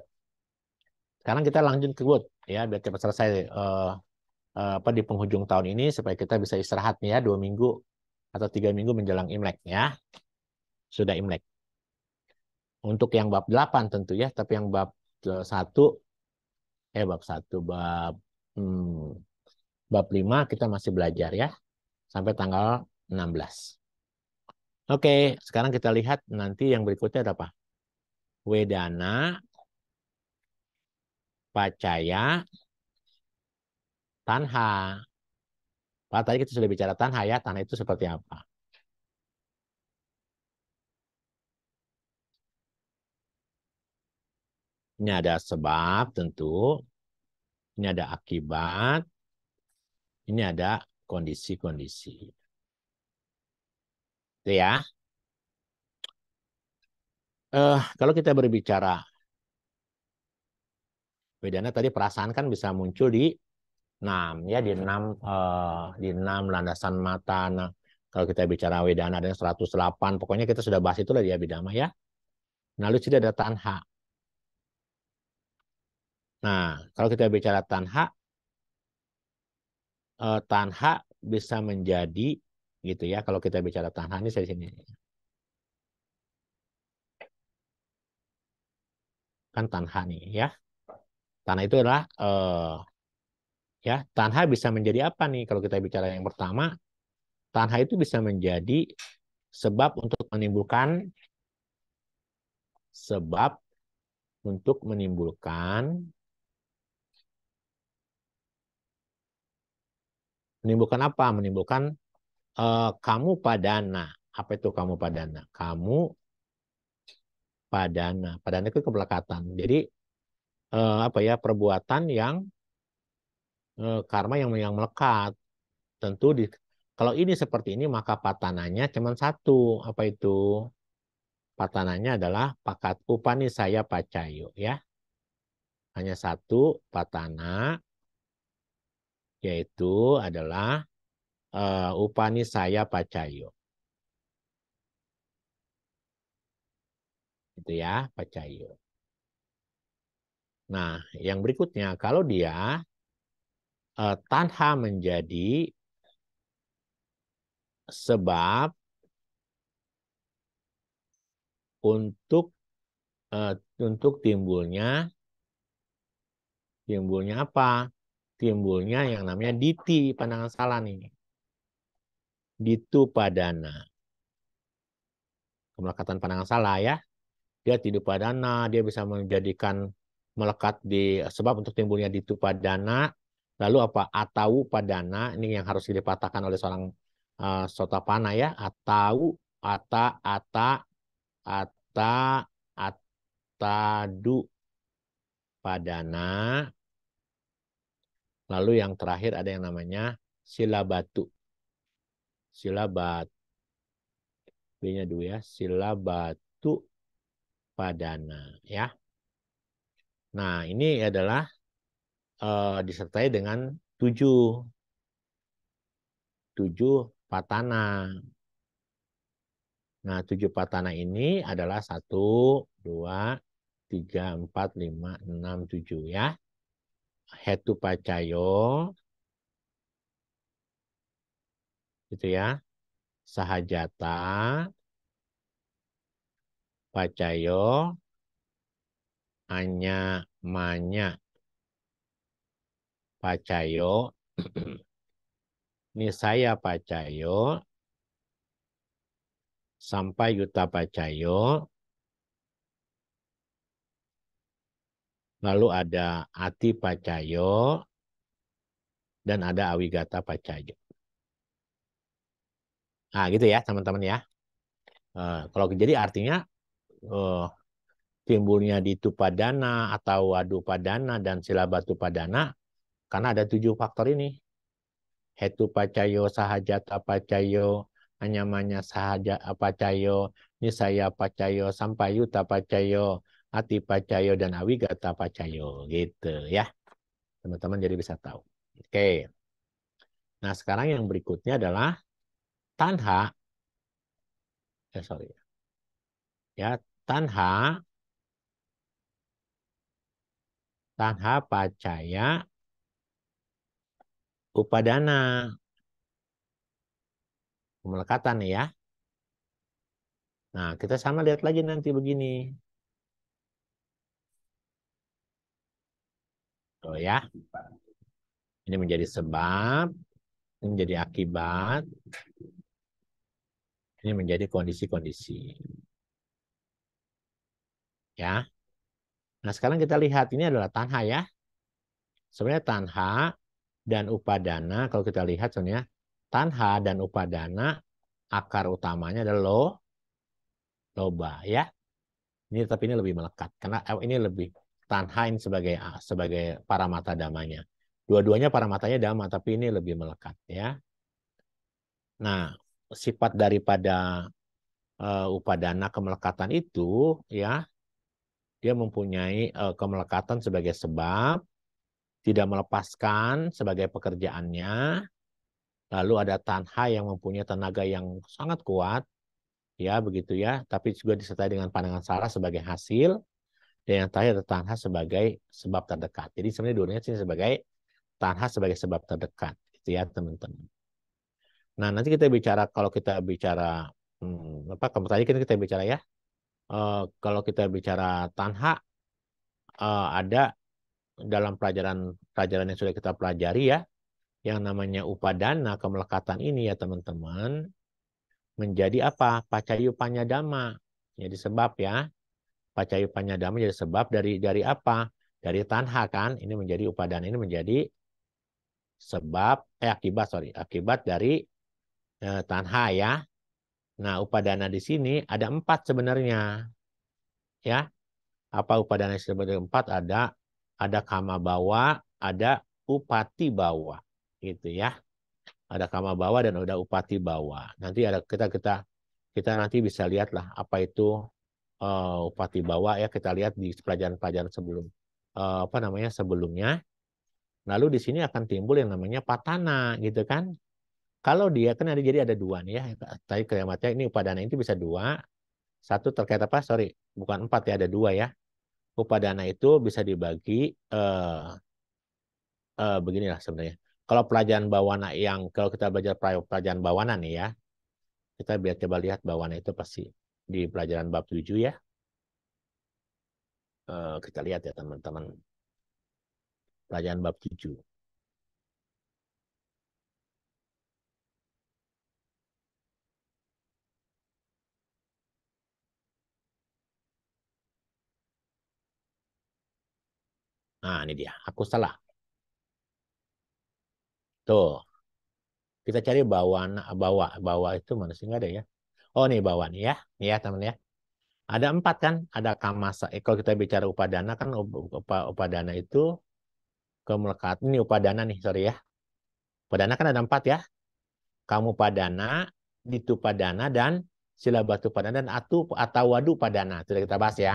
Speaker 3: Sekarang kita lanjut ke wood ya, biar cepat selesai uh, uh, apa di penghujung tahun ini supaya kita bisa istirahat nih ya dua minggu atau tiga minggu menjelang Imlek ya. Sudah Imlek. Untuk yang bab 8 tentu ya, tapi yang bab 1 eh, eh bab 1 bab hmm, bab 5 kita masih belajar ya sampai tanggal 16. Oke, sekarang kita lihat nanti yang berikutnya ada apa? Wedana, pacaya, tanha. Pak, tadi kita sudah bicara tanha ya, tanha itu seperti apa? Ini ada sebab tentu, ini ada akibat, ini ada kondisi-kondisi gitu ya. Uh, kalau kita berbicara bedanya tadi perasaan kan bisa muncul di enam ya di enam uh, di enam landasan mata. Nah, kalau kita bicara wedana ada 108, pokoknya kita sudah bahas itulah di abidama ya. Nah, lalu sudah ada tanha. Nah, kalau kita bicara tanha, uh, tanha bisa menjadi gitu ya kalau kita bicara tahanan di sini kan tanha nih ya tanah itu adalah eh, ya tanha bisa menjadi apa nih kalau kita bicara yang pertama tanha itu bisa menjadi sebab untuk menimbulkan sebab untuk menimbulkan menimbulkan apa menimbulkan uh, kamu padana. Apa itu kamu padana? Kamu padana. Padana itu kebelakatan. Jadi uh, apa ya perbuatan yang uh, karma yang yang melekat. Tentu di kalau ini seperti ini maka patananya cuma satu. Apa itu? Patananya adalah pakat upani saya pacayu, ya. Hanya satu patana yaitu adalah uh, upani saya pacayo. Itu ya, pacayo. Nah, yang berikutnya, kalau dia uh, tanha menjadi sebab untuk uh, untuk timbulnya timbulnya apa? Timbulnya yang namanya diti, pandangan salah nih ditu padana. Kemelekatan pandangan salah ya. Dia tidu padana, dia bisa menjadikan melekat di sebab untuk timbulnya ditu padana. Lalu apa? Atau padana, ini yang harus dipatahkan oleh seorang uh, eh, sotapana ya. Atau, ata, ata, ata, atadu padana. Lalu yang terakhir ada yang namanya sila batu silabat. B-nya dulu ya, silabatu padana ya. Nah, ini adalah uh, disertai dengan tujuh. Tujuh patana. Nah, tujuh patana ini adalah satu, dua, tiga, empat, lima, enam, tujuh ya. Hetu pacayo, gitu ya. Sahajata, pacayo, anya, manya, pacayo, ini saya pacayo, sampai yuta pacayo, lalu ada ati pacayo, dan ada awigata pacayo. Nah, gitu ya, teman-teman ya. Uh, kalau jadi artinya uh, timbulnya di Tupadana atau Wadu Padana dan silaba tupadana karena ada tujuh faktor ini. Hetu pacayo, sahajata pacayo, anyamanya sahaja pacayo, nisaya pacayo, sampayuta pacayo, ati pacayo, dan awigata pacayo. Gitu ya. Teman-teman jadi bisa tahu. Oke. Nah sekarang yang berikutnya adalah tanha eh sorry ya tanha tanha pacaya upadana melekatan ya nah kita sama lihat lagi nanti begini oh ya ini menjadi sebab ini menjadi akibat ini menjadi kondisi-kondisi. Ya. Nah, sekarang kita lihat ini adalah tanha ya. Sebenarnya tanha dan upadana kalau kita lihat sebenarnya tanha dan upadana akar utamanya adalah lo loba ya. Ini tapi ini lebih melekat karena eh, ini lebih tanha ini sebagai ah, sebagai para mata damanya. Dua-duanya para matanya dama tapi ini lebih melekat ya. Nah, sifat daripada uh, upadana kemelekatan itu ya dia mempunyai uh, kemelekatan sebagai sebab tidak melepaskan sebagai pekerjaannya lalu ada tanha yang mempunyai tenaga yang sangat kuat ya begitu ya tapi juga disertai dengan pandangan sarah sebagai hasil dan yang terakhir ada tanha sebagai sebab terdekat jadi sebenarnya dunia ini sini sebagai tanha sebagai sebab terdekat gitu ya teman-teman Nah, nanti kita bicara kalau kita bicara hmm, apa Kamu tadi kita, kita bicara ya. Uh, kalau kita bicara tanha uh, ada dalam pelajaran pelajaran yang sudah kita pelajari ya yang namanya upadana kemelekatan ini ya teman-teman menjadi apa? Pacayu panyadama. Jadi sebab ya. Pacayu panyadama jadi sebab dari dari apa? Dari tanha kan. Ini menjadi upadana ini menjadi sebab eh akibat sorry akibat dari Eh, tanha ya. Nah, upadana di sini ada empat sebenarnya. Ya. Apa upadana sebenarnya empat? Ada ada kama bawa, ada upati bawa. Gitu ya. Ada kama bawa dan ada upati bawa. Nanti ada kita kita kita nanti bisa lihatlah apa itu uh, upati bawa ya kita lihat di pelajaran-pelajaran sebelum uh, apa namanya sebelumnya. Lalu di sini akan timbul yang namanya patana gitu kan. Kalau dia kan ada jadi ada dua nih ya. Tadi kalimatnya ini upadana itu bisa dua. Satu terkait apa? Sorry, bukan empat ya, ada dua ya. Upadana itu bisa dibagi uh, uh, beginilah sebenarnya. Kalau pelajaran bawana yang kalau kita belajar pelajaran bawana nih ya, kita biar coba lihat bawana itu pasti di pelajaran bab tujuh ya. Uh, kita lihat ya teman-teman. Pelajaran bab tujuh. Nah, ini dia. Aku salah. Tuh. Kita cari bawaan, bawa, bawa itu mana sih? Nggak ada ya. Oh, nih bawaan ya. Nih ya, teman ya. Ada empat kan? Ada kamasa. Eh, kalau kita bicara upadana kan upa upadana itu kemelekat. Ini upadana nih, sorry ya. Upadana kan ada empat ya. Kamu padana, ditupadana padana, dan silabatu padana, dan atu atau wadu padana. Sudah kita bahas ya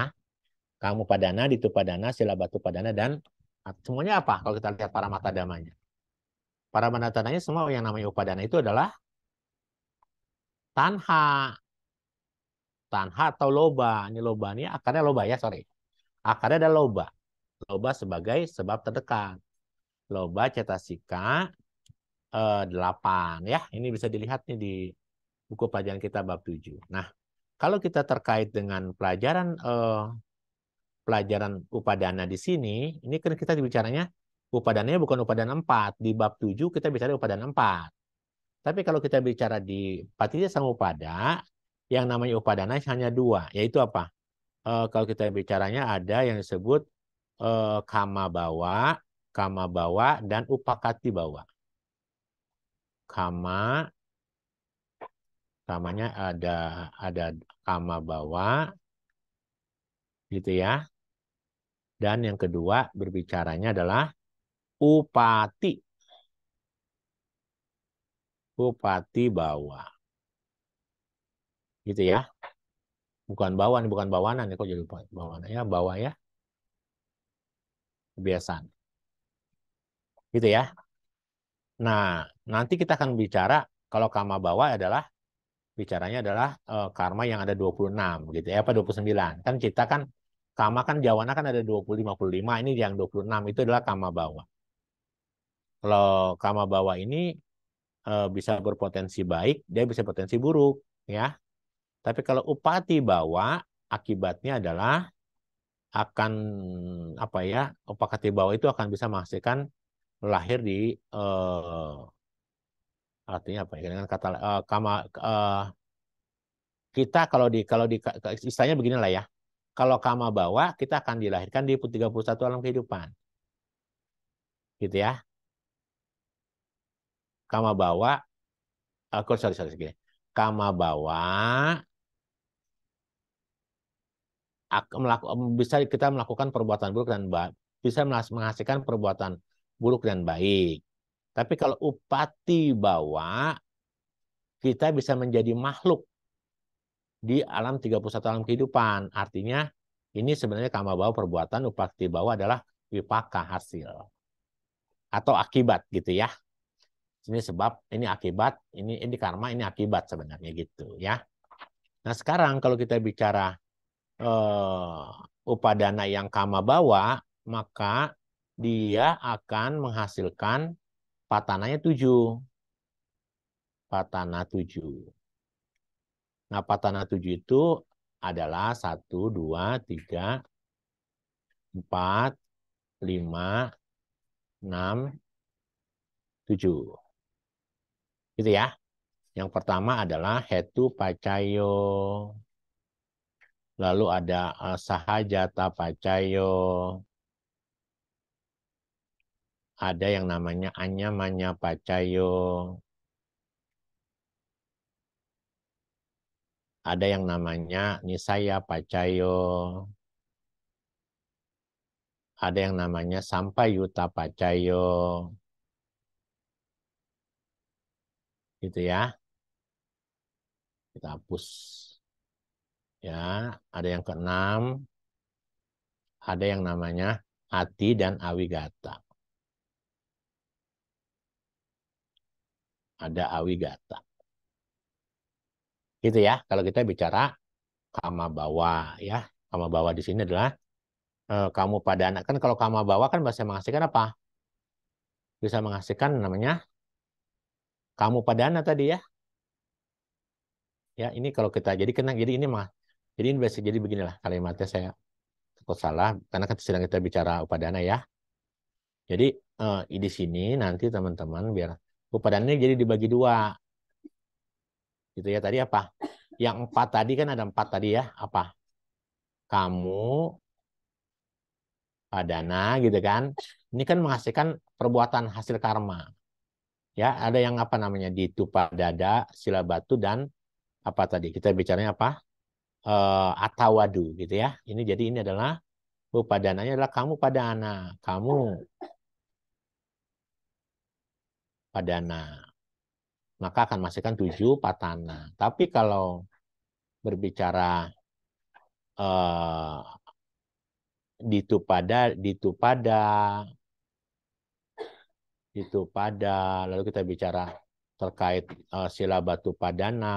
Speaker 3: kamu padana, ditu padana, sila batu padana, dan semuanya apa? Kalau kita lihat para mata damanya. Para mata damanya semua yang namanya upadana itu adalah tanha. Tanha atau loba. Ini loba, ini akarnya loba ya, sorry. Akarnya ada loba. Loba sebagai sebab terdekat. Loba cetasika eh, 8 ya. Ini bisa dilihat nih di buku pelajaran kita bab 7. Nah, kalau kita terkait dengan pelajaran eh, pelajaran upadana di sini, ini kan kita bicaranya upadananya bukan upadana 4. Di bab 7 kita bicara upadana 4. Tapi kalau kita bicara di patinya sama upada yang namanya upadana hanya dua, yaitu apa? E, kalau kita bicaranya ada yang disebut e, kama bawa, kama bawa, dan upakati bawa. Kama, kamanya ada ada kama bawa, gitu ya. Dan yang kedua berbicaranya adalah upati. Upati bawah. Gitu ya. Bukan bawahan, bukan bawanan ya, kok jadi bawahan ya, bawah ya. Kebiasaan. Gitu ya. Nah, nanti kita akan bicara kalau karma bawah adalah bicaranya adalah eh, karma yang ada 26 gitu ya apa 29. Kan kita kan Kama kan jawana kan ada 20-55, ini yang 26 itu adalah kama bawah. Kalau kama bawah ini e, bisa berpotensi baik, dia bisa potensi buruk, ya. Tapi kalau upati bawah akibatnya adalah akan apa ya upakati bawah itu akan bisa menghasilkan lahir di e, artinya apa ya dengan kata eh, kama eh, kita kalau di kalau di istilahnya beginilah ya kalau kama bawa, kita akan dilahirkan di 31 alam kehidupan. Gitu ya. Kama bawa, aku eh, sorry, sorry, sorry. Kama bawa, bisa kita melakukan perbuatan buruk dan baik, bisa menghasilkan perbuatan buruk dan baik. Tapi kalau upati bawa, kita bisa menjadi makhluk di alam 31 alam kehidupan. Artinya ini sebenarnya kama bawa perbuatan, upakti bawa adalah wipaka hasil atau akibat gitu ya. Ini sebab, ini akibat, ini ini karma, ini akibat sebenarnya gitu ya. Nah sekarang kalau kita bicara eh, upadana yang kama bawa, maka dia akan menghasilkan patananya tujuh. Patana tujuh patana tujuh itu adalah satu, dua, tiga, empat, lima, enam, tujuh. Gitu ya. Yang pertama adalah hetu pacayo. Lalu ada eh, sahajata pacayo. Ada yang namanya anyamanya pacayo ada yang namanya nisaya pacayo, ada yang namanya sampai yuta pacayo, gitu ya. Kita hapus. Ya, ada yang keenam, ada yang namanya hati dan awigata. Ada awigata gitu ya kalau kita bicara kama bawa ya kama bawa di sini adalah e, kamu pada anak kan kalau kama bawa kan bisa menghasilkan apa bisa menghasilkan namanya kamu pada anak tadi ya ya ini kalau kita jadi kena jadi ini mah jadi ini biasa jadi beginilah kalimatnya saya takut salah karena kan sedang kita bicara upadana ya jadi e, di sini nanti teman-teman biar upadana oh, ini jadi dibagi dua gitu ya tadi apa yang empat tadi kan ada empat tadi ya apa kamu padana gitu kan ini kan menghasilkan perbuatan hasil karma ya ada yang apa namanya di tupa dada sila batu dan apa tadi kita bicaranya apa e, atawadu gitu ya ini jadi ini adalah upadananya oh, adalah kamu padana kamu padana maka akan menghasilkan tujuh patana. Tapi kalau berbicara eh, ditupada, ditupada, ditupada, lalu kita bicara terkait eh, sila batu padana,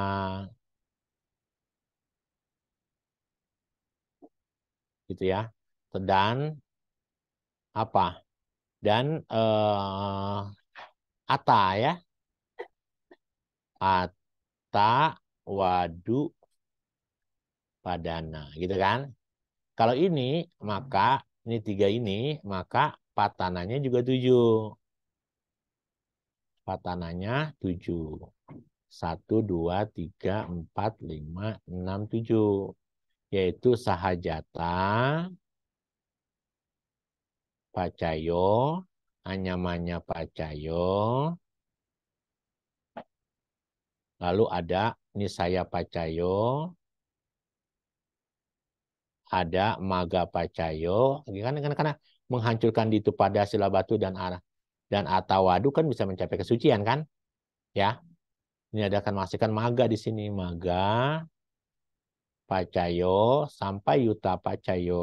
Speaker 3: gitu ya, dan apa dan eh, ata ya Ata wadu padana gitu kan kalau ini maka ini tiga ini maka patananya juga tujuh patananya tujuh satu dua tiga empat lima enam tujuh yaitu sahajata pacayo anyamanya pacayo Lalu ada Nisaya Pacayo, ada Maga Pacayo, kan kan, karena menghancurkan itu pada sila batu dan arah dan atau wadu kan bisa mencapai kesucian kan? Ya. Ini ada kan masih kan Maga di sini, Maga Pacayo sampai Yuta Pacayo.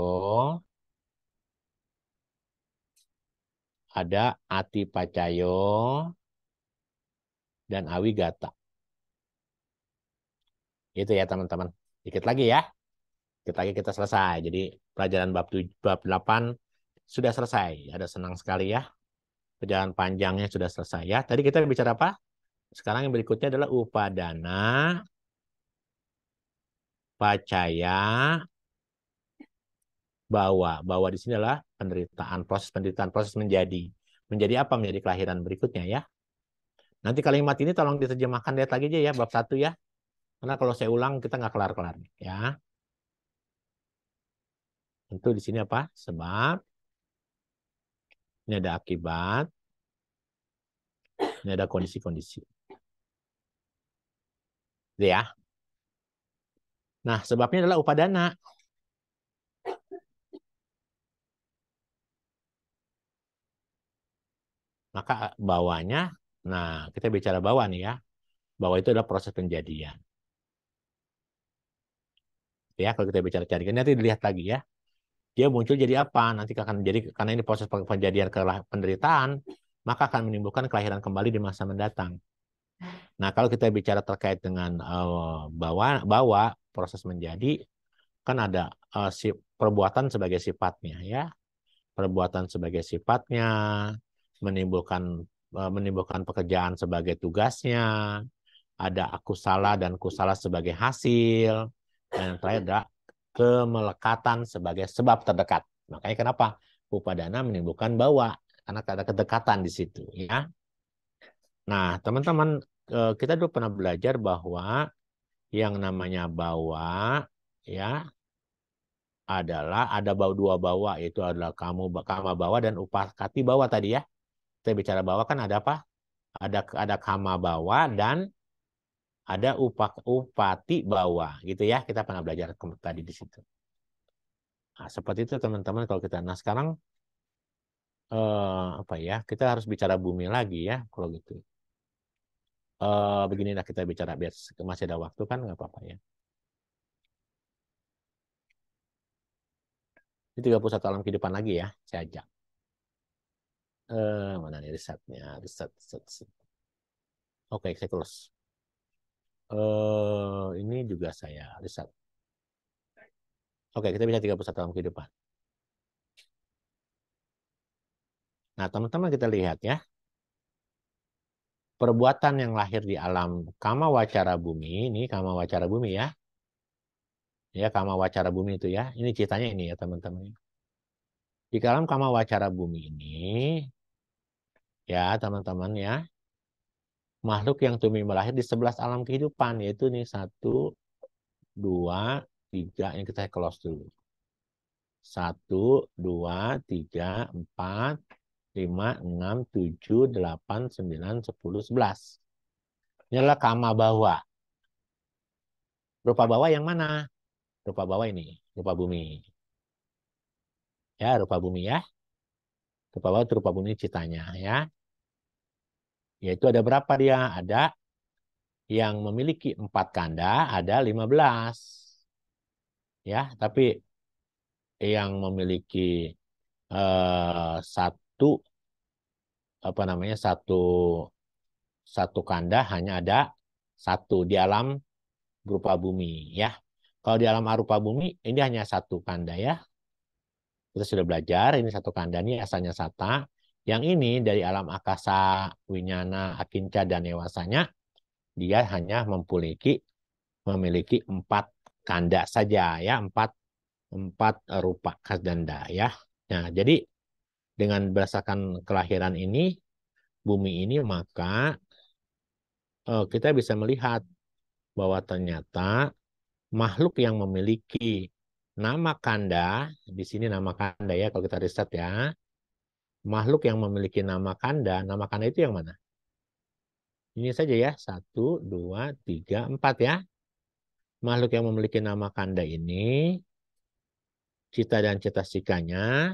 Speaker 3: Ada Ati Pacayo dan awi gata. Gitu ya teman-teman. Dikit lagi ya. Dikit lagi kita selesai. Jadi pelajaran bab, 7, 8 sudah selesai. Ada senang sekali ya. Perjalanan panjangnya sudah selesai ya. Tadi kita bicara apa? Sekarang yang berikutnya adalah upadana, pacaya, bawa. Bawa di sini adalah penderitaan, proses penderitaan, proses menjadi. Menjadi apa? Menjadi kelahiran berikutnya ya. Nanti kalimat ini tolong diterjemahkan lihat lagi aja ya bab satu ya. Karena kalau saya ulang kita nggak kelar-kelar ya. Tentu di sini apa? Sebab. Ini ada akibat. Ini ada kondisi-kondisi. Gitu ya. Nah, sebabnya adalah upadana. Maka bawahnya, nah kita bicara bawah nih ya. Bawah itu adalah proses penjadian. Gitu ya kalau kita bicara jaringan nanti dilihat lagi ya dia muncul jadi apa nanti akan menjadi karena ini proses penjadian penderitaan maka akan menimbulkan kelahiran kembali di masa mendatang. Nah kalau kita bicara terkait dengan uh, bawa bawa proses menjadi kan ada uh, si perbuatan sebagai sifatnya ya perbuatan sebagai sifatnya menimbulkan uh, menimbulkan pekerjaan sebagai tugasnya ada aku salah dan salah sebagai hasil dan yang terakhir adalah kemelekatan sebagai sebab terdekat. Makanya kenapa upadana menimbulkan bawa karena ada kedekatan di situ ya. Nah, teman-teman eh, kita dulu pernah belajar bahwa yang namanya bawa ya adalah ada bau dua bawa yaitu adalah kamu kama bawa dan upakati bawa tadi ya. Kita bicara bawa kan ada apa? Ada ada kama bawa dan ada upak, upati bawah gitu ya kita pernah belajar tadi di situ nah, seperti itu teman-teman kalau kita nah sekarang eh, apa ya kita harus bicara bumi lagi ya kalau gitu eh, beginilah kita bicara biar masih ada waktu kan nggak apa-apa ya ini 31 alam kehidupan lagi ya saya ajak eh, mana nih risetnya riset, riset, riset. oke okay, saya close Uh, ini juga saya riset. Oke, okay, kita bisa 31 tahun kehidupan. Nah, teman-teman kita lihat ya. Perbuatan yang lahir di alam kama wacara bumi, ini kama wacara bumi ya. Ya, kama wacara bumi itu ya. Ini ceritanya ini ya, teman-teman. Di dalam kama wacara bumi ini, ya, teman-teman ya, makhluk yang tumi melahir di sebelas alam kehidupan yaitu nih satu dua tiga yang kita close dulu satu dua tiga empat lima enam tujuh delapan sembilan sepuluh sebelas ini adalah kama bawah rupa bawah yang mana rupa bawah ini rupa bumi ya rupa bumi ya rupa bawa rupa bumi citanya ya yaitu ada berapa dia? Ada yang memiliki empat kanda ada 15. Ya, tapi yang memiliki eh, satu apa namanya satu satu kanda hanya ada satu di alam berupa bumi ya. Kalau di alam arupa bumi ini hanya satu kanda ya. Kita sudah belajar ini satu kanda ini asalnya sata. Yang ini dari alam akasa, winyana, akinca, dan dewasanya, dia hanya memiliki memiliki empat kanda saja ya, empat empat rupa khas danda ya. Nah, jadi dengan berdasarkan kelahiran ini, bumi ini maka eh, kita bisa melihat bahwa ternyata makhluk yang memiliki nama kanda, di sini nama kanda ya kalau kita riset ya, makhluk yang memiliki nama kanda, nama kanda itu yang mana? Ini saja ya, satu, dua, tiga, empat ya. Makhluk yang memiliki nama kanda ini, cita dan cita sikanya,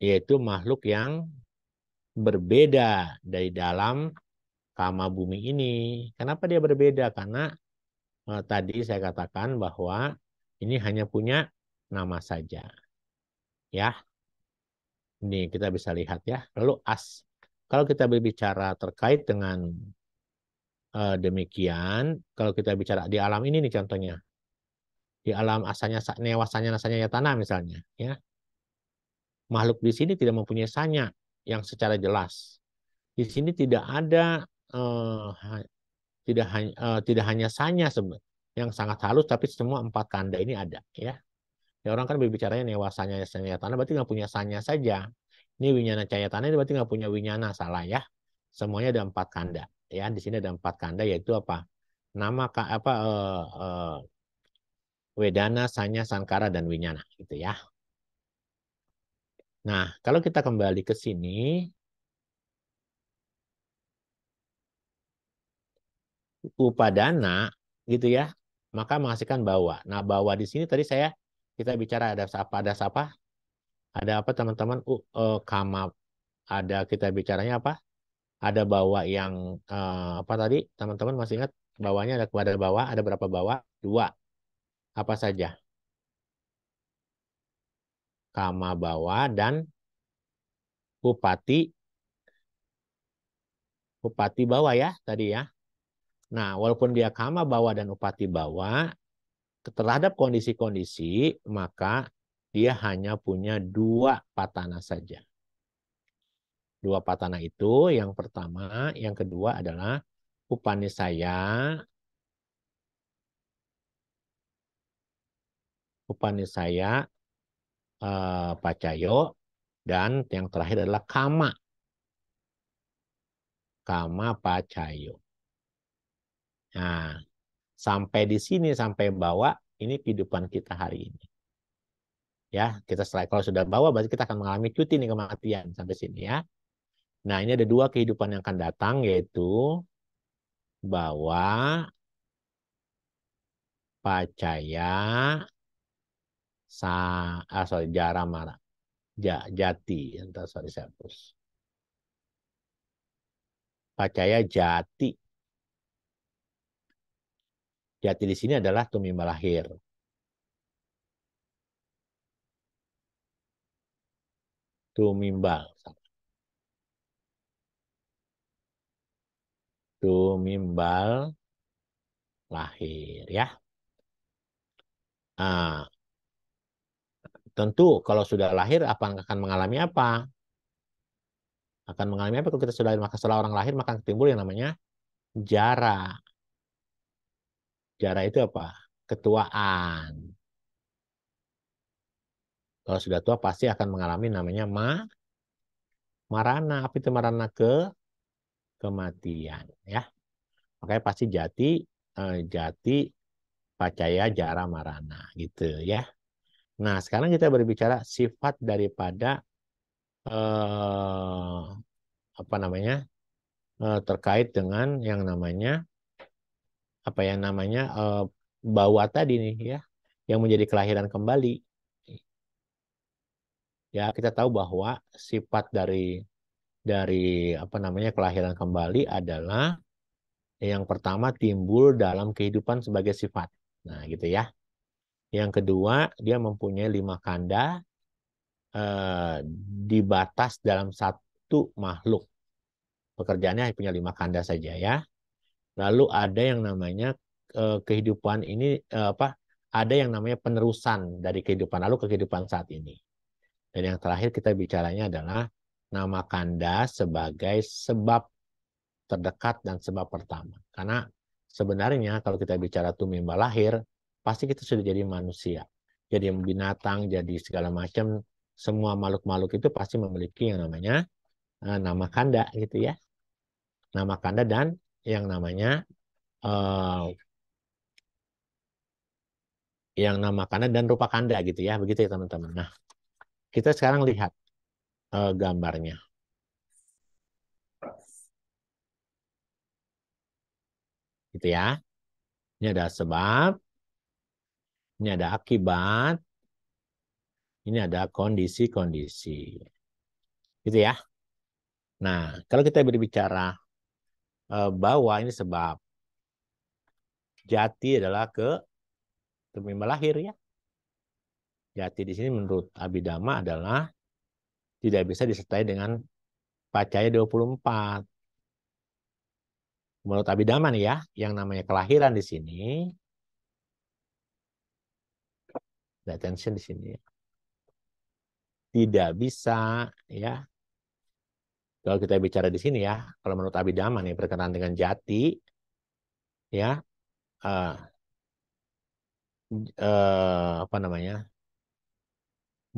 Speaker 3: yaitu makhluk yang berbeda dari dalam kama bumi ini. Kenapa dia berbeda? Karena eh, tadi saya katakan bahwa ini hanya punya nama saja. Ya, ini kita bisa lihat ya. Lalu as kalau kita berbicara terkait dengan uh, demikian, kalau kita bicara di alam ini nih contohnya. Di alam asalnya newasanya nasanya ya tanah misalnya, ya. Makhluk di sini tidak mempunyai sanya yang secara jelas. Di sini tidak ada uh, tidak hanya uh, eh, tidak hanya sanya yang sangat halus tapi semua empat tanda ini ada ya ya orang kan berbicaranya sanya tanah berarti nggak punya sanya saja ini winyana cahaya cayatana ini berarti nggak punya winyana salah ya semuanya ada empat kanda ya di sini ada empat kanda yaitu apa nama apa eh, eh, wedana sanya sankara dan winyana gitu ya nah kalau kita kembali ke sini upadana gitu ya maka menghasilkan bawa nah bawa di sini tadi saya kita bicara ada apa ada apa ada apa teman-teman uh, uh, kama ada kita bicaranya apa ada bawa yang uh, apa tadi teman-teman masih ingat bawahnya ada kepada bawah ada berapa bawa dua apa saja kama bawa dan bupati bupati bawah ya tadi ya nah walaupun dia kama bawah dan upati bawah terhadap kondisi-kondisi, maka dia hanya punya dua patana saja. Dua patana itu, yang pertama, yang kedua adalah upani Upanisaya Upanisaya eh, Pacayo dan yang terakhir adalah Kama Kama Pacayo. Nah, sampai di sini sampai bawa ini kehidupan kita hari ini. Ya, kita setelah kalau sudah bawa berarti kita akan mengalami cuti nih kematian sampai sini ya. Nah, ini ada dua kehidupan yang akan datang yaitu bawa pacaya sa ah, sorry jara mara ja, jati entah sorry saya hapus pacaya jati Jati di sini adalah tumimba lahir. Tumimbal. Tumimbal lahir ya. Nah, tentu kalau sudah lahir apa akan mengalami apa? Akan mengalami apa kalau kita sudah maka setelah orang lahir maka timbul yang namanya jarak sejarah itu apa? Ketuaan. Kalau sudah tua pasti akan mengalami namanya ma marana. Apa itu marana ke kematian ya. Makanya pasti jati eh, jati pacaya jara marana gitu ya. Nah, sekarang kita berbicara sifat daripada eh, apa namanya? Eh, terkait dengan yang namanya apa yang namanya uh, eh, bawa tadi nih ya yang menjadi kelahiran kembali ya kita tahu bahwa sifat dari dari apa namanya kelahiran kembali adalah yang pertama timbul dalam kehidupan sebagai sifat nah gitu ya yang kedua dia mempunyai lima kanda eh, dibatas dalam satu makhluk pekerjaannya punya lima kanda saja ya lalu ada yang namanya eh, kehidupan ini eh, apa ada yang namanya penerusan dari kehidupan lalu ke kehidupan saat ini dan yang terakhir kita bicaranya adalah nama kanda sebagai sebab terdekat dan sebab pertama karena sebenarnya kalau kita bicara tumimba lahir pasti kita sudah jadi manusia jadi binatang jadi segala macam semua makhluk-makhluk itu pasti memiliki yang namanya eh, nama kanda gitu ya nama kanda dan yang namanya uh, yang nama kanda dan rupa kanda gitu ya begitu ya teman-teman. Nah kita sekarang lihat uh, gambarnya. Gitu ya. Ini ada sebab, ini ada akibat, ini ada kondisi-kondisi. Gitu ya. Nah, kalau kita berbicara Eh, bawah ini sebab. Jati adalah ke tempat lahir ya. Jati di sini menurut Abidama adalah tidak bisa disertai dengan pacaya 24. Menurut Abidama nih ya, yang namanya kelahiran di sini attention di sini ya. Tidak bisa ya kalau kita bicara di sini ya, kalau menurut Abidama nih berkenaan dengan jati, ya, uh, uh, apa namanya?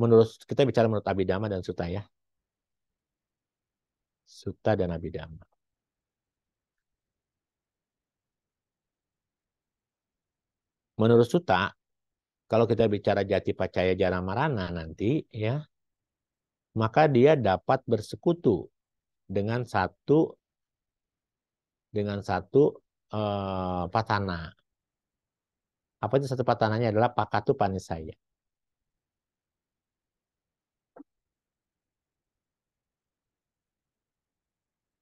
Speaker 3: Menurut kita bicara menurut Abidama dan Suta ya, Suta dan Abidama. Menurut Suta, kalau kita bicara jati pacaya jarang marana nanti ya maka dia dapat bersekutu dengan satu dengan satu eh, patana. Apa itu satu patananya adalah pakatu panisaya.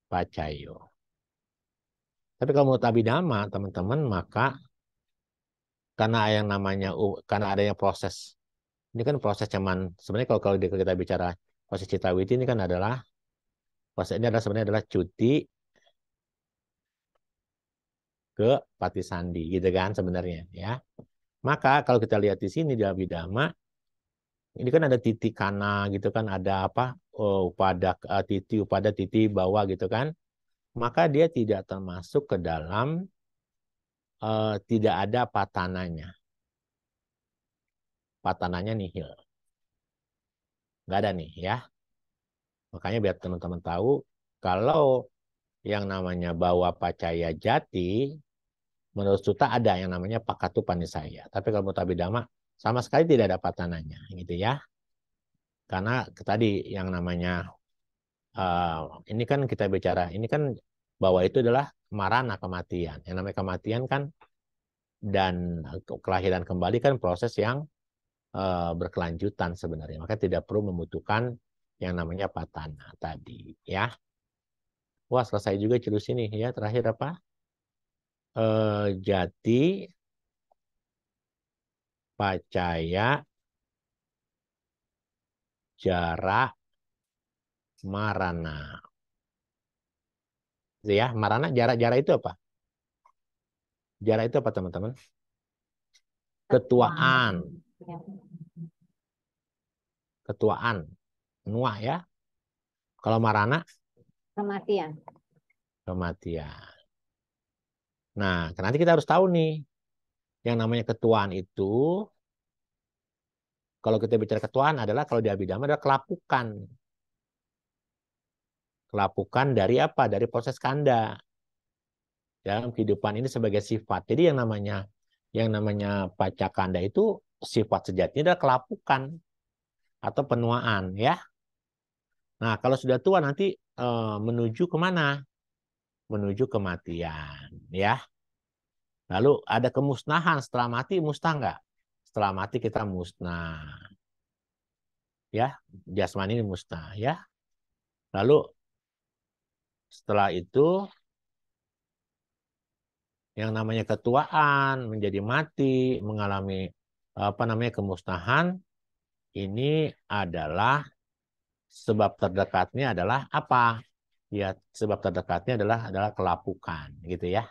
Speaker 3: Pacayo. Tapi kalau menurut Abhidhamma, teman-teman, maka karena yang namanya karena adanya proses ini kan proses cuman sebenarnya kalau kalau kita bicara proses citawiti ini kan adalah Puasa ini adalah sebenarnya adalah cuti ke Pati Sandi gitu kan sebenarnya ya. Maka kalau kita lihat di sini di Abidama, ini kan ada titik kana gitu kan ada apa oh, eh, pada uh, eh, titik titik titik bawah gitu kan maka dia tidak termasuk ke dalam uh, tidak ada patananya patananya nihil nggak ada nih ya Makanya biar teman-teman tahu kalau yang namanya bawa pacaya jati menurut suta ada yang namanya pakatu saya Tapi kalau mutabidama sama sekali tidak ada patananya gitu ya. Karena tadi yang namanya uh, ini kan kita bicara ini kan bahwa itu adalah marana kematian. Yang namanya kematian kan dan kelahiran kembali kan proses yang uh, berkelanjutan sebenarnya. Maka tidak perlu membutuhkan yang namanya patana tadi ya. Wah selesai juga cerus ini ya. Terakhir apa? E, jati pacaya jarak marana. Ya, marana jarak-jarak itu apa? Jarak itu apa teman-teman? Ketuaan. Ketuaan. Nua ya. Kalau marana? Kematian. Kematian. Nah, nanti kita harus tahu nih. Yang namanya ketuaan itu, kalau kita bicara ketuaan adalah, kalau di Abidama adalah kelapukan. Kelapukan dari apa? Dari proses kanda. Dalam kehidupan ini sebagai sifat. Jadi yang namanya yang namanya pacakanda itu sifat sejatinya adalah kelapukan atau penuaan ya. Nah, kalau sudah tua nanti uh, menuju kemana? Menuju kematian, ya. Lalu ada kemusnahan setelah mati, musnah nggak? Setelah mati kita musnah, ya. Jasmani ini musnah, ya. Lalu setelah itu yang namanya ketuaan menjadi mati, mengalami apa namanya kemusnahan, ini adalah sebab terdekatnya adalah apa? Ya, sebab terdekatnya adalah adalah kelapukan, gitu ya.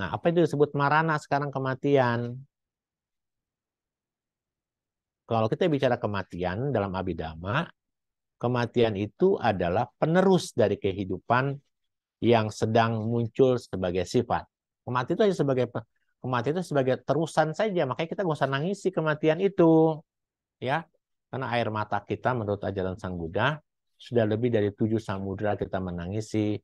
Speaker 3: Nah, apa itu disebut marana sekarang kematian? Kalau kita bicara kematian dalam abidama, kematian itu adalah penerus dari kehidupan yang sedang muncul sebagai sifat. Kematian itu hanya sebagai kematian itu sebagai terusan saja, makanya kita gak usah nangisi kematian itu. Ya, karena air mata kita menurut ajaran Sang Buddha sudah lebih dari tujuh samudera kita menangisi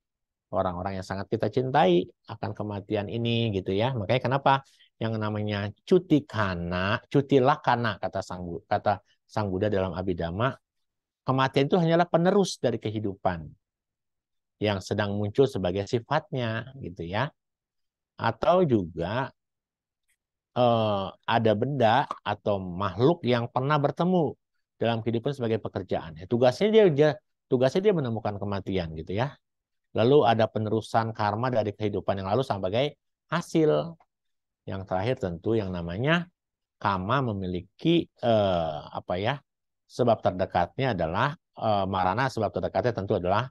Speaker 3: orang-orang yang sangat kita cintai akan kematian ini gitu ya. Makanya kenapa yang namanya cuti kana, cuti lakana kata sang kata sang Buddha dalam Abhidhamma, kematian itu hanyalah penerus dari kehidupan yang sedang muncul sebagai sifatnya gitu ya. Atau juga Uh, ada benda atau makhluk yang pernah bertemu dalam kehidupan sebagai pekerjaan. Ya, tugasnya dia, dia tugasnya dia menemukan kematian gitu ya. Lalu ada penerusan karma dari kehidupan yang lalu sebagai hasil. Yang terakhir tentu yang namanya karma memiliki eh, apa ya sebab terdekatnya adalah eh, marana sebab terdekatnya tentu adalah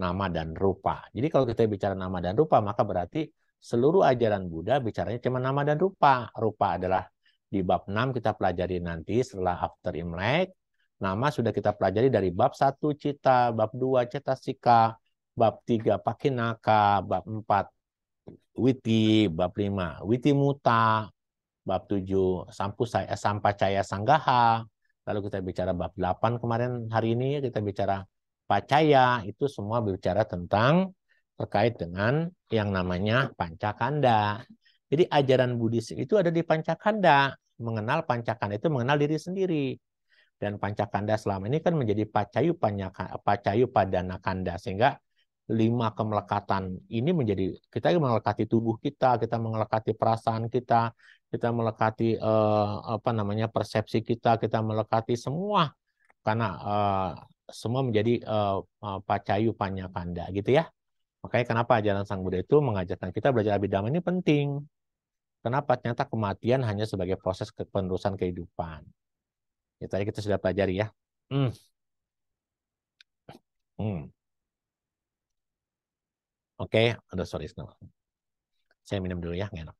Speaker 3: nama dan rupa. Jadi kalau kita bicara nama dan rupa maka berarti seluruh ajaran Buddha bicaranya cuma nama dan rupa. Rupa adalah di bab 6 kita pelajari nanti setelah after Imlek. Nama sudah kita pelajari dari bab 1 cita, bab 2 cetasika, bab 3 pakinaka, bab 4 witi, bab 5 witi muta, bab 7 sampusaya eh, sampacaya sanggaha. Lalu kita bicara bab 8 kemarin hari ini kita bicara pacaya itu semua berbicara tentang terkait dengan yang namanya pancakanda. Jadi ajaran Buddhis itu ada di Pancakanda. Mengenal Pancakanda itu mengenal diri sendiri. Dan Pancakanda selama ini kan menjadi pacayu, panyaka, pacayu padana kanda. Sehingga lima kemelekatan ini menjadi kita melekati tubuh kita, kita melekati perasaan kita, kita melekati eh, apa namanya persepsi kita, kita melekati semua karena eh, semua menjadi eh, eh pacayu panyakanda gitu ya. Makanya kenapa ajaran Sang Buddha itu mengajarkan kita belajar abidama ini penting. Kenapa? Ternyata kematian hanya sebagai proses penerusan kehidupan. Ya, tadi kita sudah pelajari ya. Hmm. Hmm. Oke, okay. ada sorry. Saya minum dulu ya, nggak enak.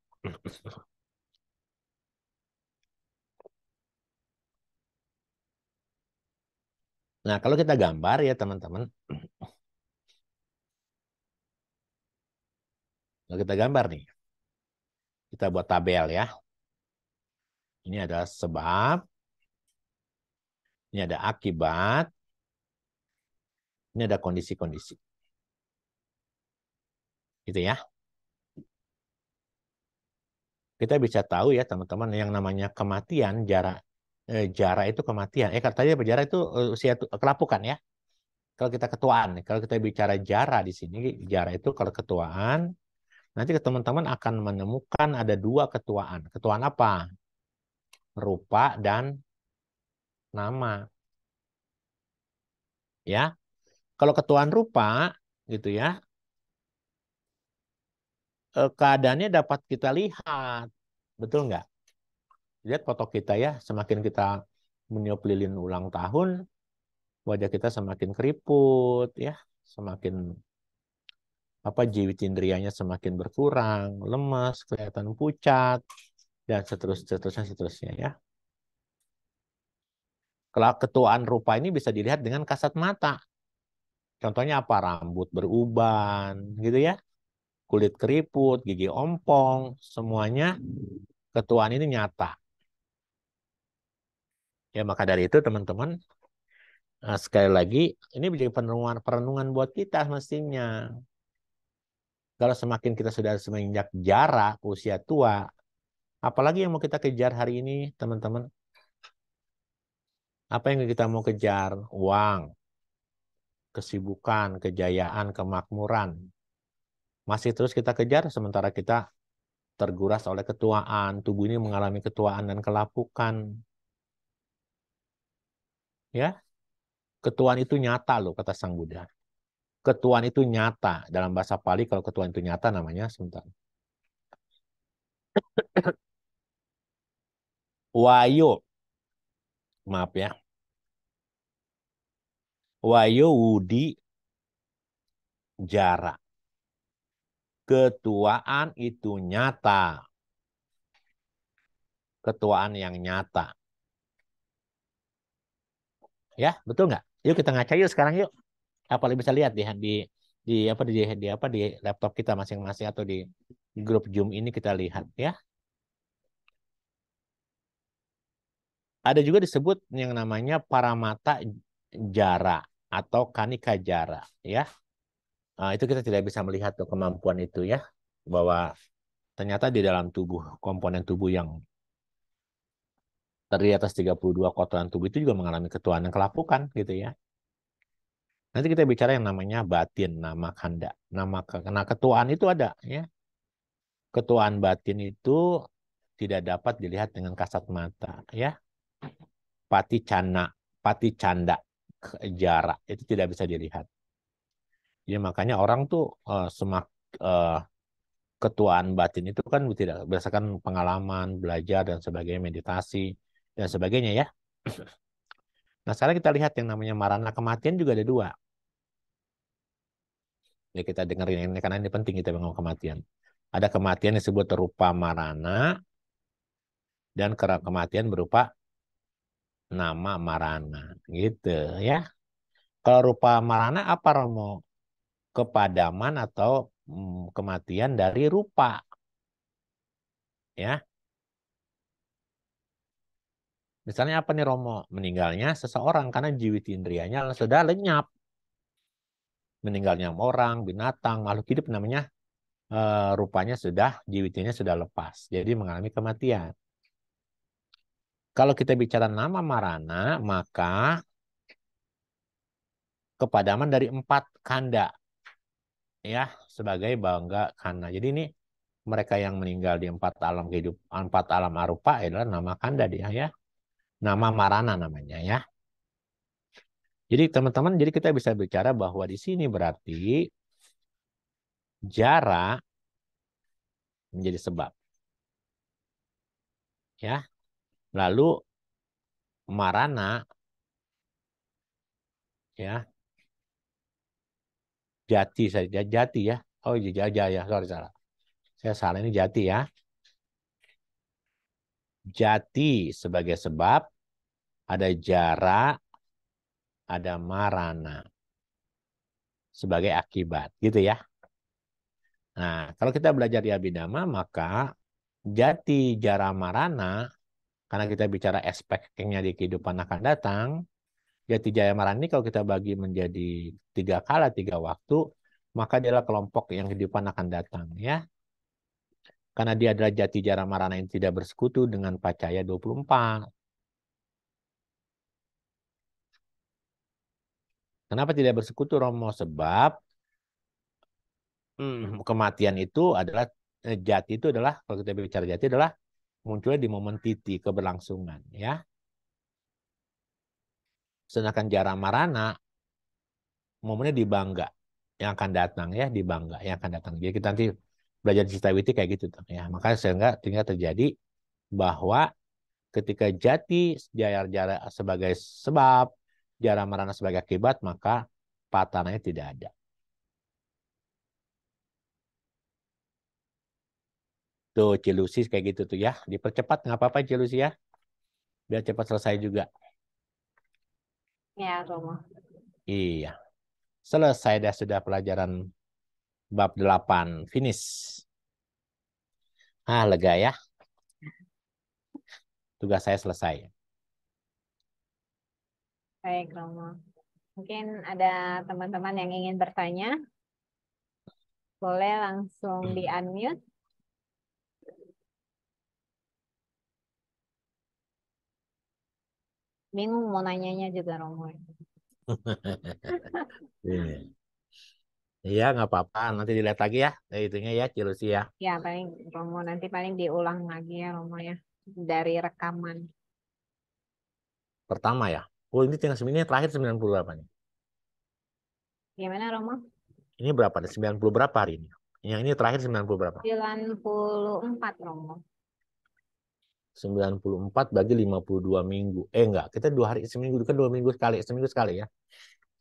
Speaker 3: Nah, kalau kita gambar ya teman-teman. Kalau kita gambar nih. Kita buat tabel ya. Ini adalah sebab. Ini ada akibat. Ini ada kondisi-kondisi. Gitu ya. Kita bisa tahu ya teman-teman yang namanya kematian jarak eh, jarak itu kematian. Eh katanya berjarak itu eh, usia kelapukan ya. Kalau kita ketuaan, kalau kita bicara jarak di sini jarak itu kalau ketuaan nanti teman-teman akan menemukan ada dua ketuaan. Ketuaan apa? Rupa dan nama. Ya. Kalau ketuaan rupa gitu ya. Eh, keadaannya dapat kita lihat. Betul nggak? Lihat foto kita ya, semakin kita meniup lilin ulang tahun, wajah kita semakin keriput ya, semakin apa jiwa jiwitindrianya semakin berkurang, lemas, kelihatan pucat, dan seterusnya, seterusnya, seterusnya ya. Kalau ketuaan rupa ini bisa dilihat dengan kasat mata. Contohnya apa? Rambut beruban, gitu ya. Kulit keriput, gigi ompong, semuanya ketuaan ini nyata. Ya, maka dari itu teman-teman, eh, sekali lagi ini menjadi perenungan, perenungan buat kita mestinya. Kalau semakin kita sudah semenjak jarak usia tua, apalagi yang mau kita kejar hari ini, teman-teman? Apa yang kita mau kejar? Uang, kesibukan, kejayaan, kemakmuran. Masih terus kita kejar sementara kita terguras oleh ketuaan, tubuh ini mengalami ketuaan dan kelapukan. Ya. Ketuaan itu nyata loh kata Sang Buddha ketuaan itu nyata. Dalam bahasa Pali kalau ketuaan itu nyata namanya sebentar. Wayo. Maaf ya. Wayo Wudi Jara. Ketuaan itu nyata. Ketuaan yang nyata. Ya, betul nggak? Yuk kita ngaca yuk sekarang yuk apalagi bisa lihat di di di apa di, di apa di laptop kita masing-masing atau di grup Zoom ini kita lihat ya. Ada juga disebut yang namanya paramata jara atau kanika jara ya. Nah, itu kita tidak bisa melihat tuh kemampuan itu ya bahwa ternyata di dalam tubuh komponen tubuh yang terdiri atas 32 kotoran tubuh itu juga mengalami ketuhanan kelapukan gitu ya. Nanti kita bicara yang namanya batin, nama kanda, nama karena ketuaan itu ada ya. Ketuaan batin itu tidak dapat dilihat dengan kasat mata ya. Pati cana, pati canda, jarak itu tidak bisa dilihat. Ya makanya orang tuh uh, semak uh, ketuaan batin itu kan tidak berdasarkan pengalaman, belajar dan sebagainya, meditasi dan sebagainya ya. Nah sekarang kita lihat yang namanya marana kematian juga ada dua ya kita dengerin ini karena ini penting kita mengenai kematian ada kematian yang disebut rupa marana dan kematian berupa nama marana gitu ya kalau rupa marana apa romo kepadaman atau hmm, kematian dari rupa ya misalnya apa nih romo meninggalnya seseorang karena jiwa indrianya sudah lenyap meninggalnya orang, binatang, makhluk hidup namanya uh, rupanya sudah jiwitnya sudah lepas, jadi mengalami kematian. Kalau kita bicara nama Marana, maka kepadaman dari empat kanda, ya sebagai bangga karena Jadi ini mereka yang meninggal di empat alam kehidupan, empat alam arupa adalah nama kanda dia ya, nama Marana namanya ya. Jadi teman-teman, jadi kita bisa bicara bahwa di sini berarti jarak menjadi sebab. Ya. Lalu marana ya. Jati saja jati ya. Oh, jaja iya, ya, sorry salah. Saya salah ini jati ya. Jati sebagai sebab ada jarak ada marana sebagai akibat gitu ya. Nah, kalau kita belajar di Abhidhamma maka jati jara marana karena kita bicara aspeknya di kehidupan akan datang, jati jaya marana ini kalau kita bagi menjadi tiga kala tiga waktu, maka dia adalah kelompok yang kehidupan akan datang ya. Karena dia adalah jati jara marana yang tidak bersekutu dengan pacaya 24. Kenapa tidak bersekutu Romo? Sebab hmm, kematian itu adalah eh, jati itu adalah kalau kita bicara jati adalah munculnya di momen titik keberlangsungan ya. Sedangkan jarak marana momennya di bangga yang akan datang ya di bangga yang akan datang. Jadi kita nanti belajar di Witi kayak gitu ya. Makanya sehingga tinggal terjadi bahwa ketika jati jara jarak sebagai sebab jarah merana sebagai akibat, maka patananya tidak ada. Tuh, celusi kayak gitu tuh ya. Dipercepat, nggak apa-apa celusi ya. Biar cepat selesai juga. Ya, Romo. Iya. Selesai dah sudah pelajaran bab 8. Finish. Ah, lega ya. Tugas saya selesai.
Speaker 1: Baik, Romo. Mungkin ada teman-teman yang ingin bertanya. Boleh langsung di-unmute. Bingung mau nanyanya juga, Romo.
Speaker 2: Iya. iya,
Speaker 3: nggak apa-apa. Nanti dilihat lagi ya, Nah, itunya ya, Cilusi ya.
Speaker 1: Ya, paling Romo nanti paling diulang lagi ya, Romo ya, dari rekaman.
Speaker 3: Pertama ya. Oh, ini tinggal ini terakhir 90 berapa nih? Gimana, Romo? Ini berapa? puluh berapa hari ini? Yang ini terakhir sembilan puluh berapa?
Speaker 1: Sembilan puluh 94, Romo.
Speaker 3: empat bagi lima puluh dua minggu. Eh enggak, kita dua hari seminggu kan dua minggu sekali, seminggu sekali ya.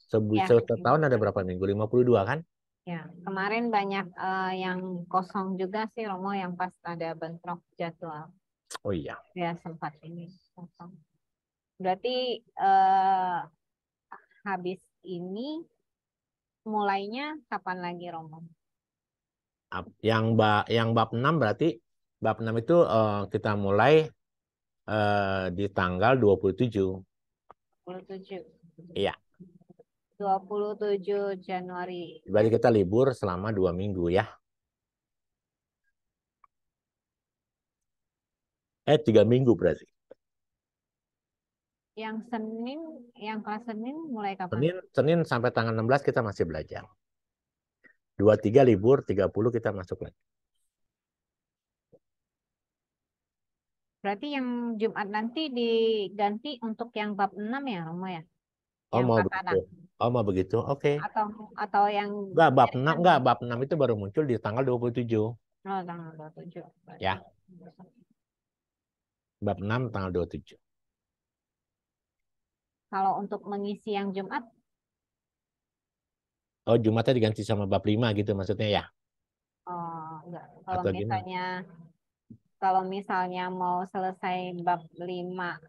Speaker 3: Sebu ya, tahun ada berapa minggu? Lima puluh dua kan?
Speaker 1: Ya, kemarin banyak uh, yang kosong juga sih Romo yang pas ada bentrok jadwal. Oh iya. Ya sempat ini kosong. Berarti eh, habis ini mulainya kapan lagi Romo?
Speaker 3: Yang bab yang bab 6 berarti bab 6 itu eh, kita mulai eh, di tanggal 27.
Speaker 1: 27. Iya. 27 Januari.
Speaker 3: Berarti kita libur selama dua minggu ya. Eh, tiga minggu berarti
Speaker 1: yang Senin, yang kelas Senin mulai kapan? Senin,
Speaker 3: Senin sampai tanggal 16 kita masih belajar. 23 libur, 30 kita masuk lagi.
Speaker 1: Berarti yang Jumat nanti diganti untuk yang bab 6 ya, Romo ya? Oh yang mau begitu.
Speaker 3: Oh mau begitu. Oke. Okay.
Speaker 1: Atau atau yang Enggak bab 6 kan? enggak
Speaker 3: bab 6 itu baru muncul di tanggal 27. Oh,
Speaker 1: tanggal 27. ya.
Speaker 3: Bab 6 tanggal 27.
Speaker 1: Kalau untuk mengisi yang Jumat?
Speaker 3: Oh, Jumatnya diganti sama bab Lima gitu maksudnya ya?
Speaker 1: Oh, enggak. Kalau Atau misalnya gimana? kalau misalnya mau selesai bab 5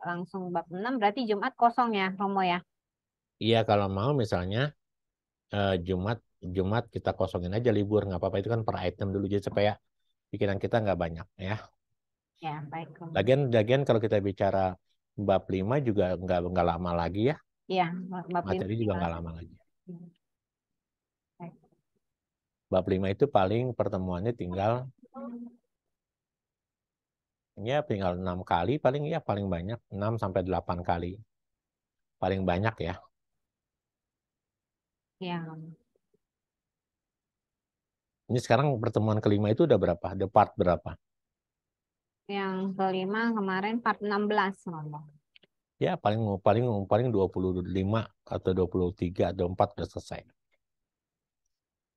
Speaker 1: langsung bab 6 berarti Jumat kosong ya, Romo ya?
Speaker 3: Iya, kalau mau misalnya uh, Jumat Jumat kita kosongin aja libur, nggak apa-apa itu kan per item dulu jadi supaya pikiran kita nggak banyak ya.
Speaker 1: Ya, baik. Lagian,
Speaker 3: lagian kalau kita bicara bab 5 juga nggak nggak lama lagi ya.
Speaker 1: Iya, bab Materi
Speaker 3: juga nggak lama lagi. Hmm. Bab 5 itu paling pertemuannya tinggal ya tinggal enam kali paling ya paling banyak enam sampai delapan kali. Paling banyak ya. Iya. Ini sekarang pertemuan kelima itu udah berapa? Depart berapa?
Speaker 1: Yang kelima kemarin part 16 ngomong.
Speaker 3: Ya, paling paling paling 25 atau 23 atau 4 sudah selesai.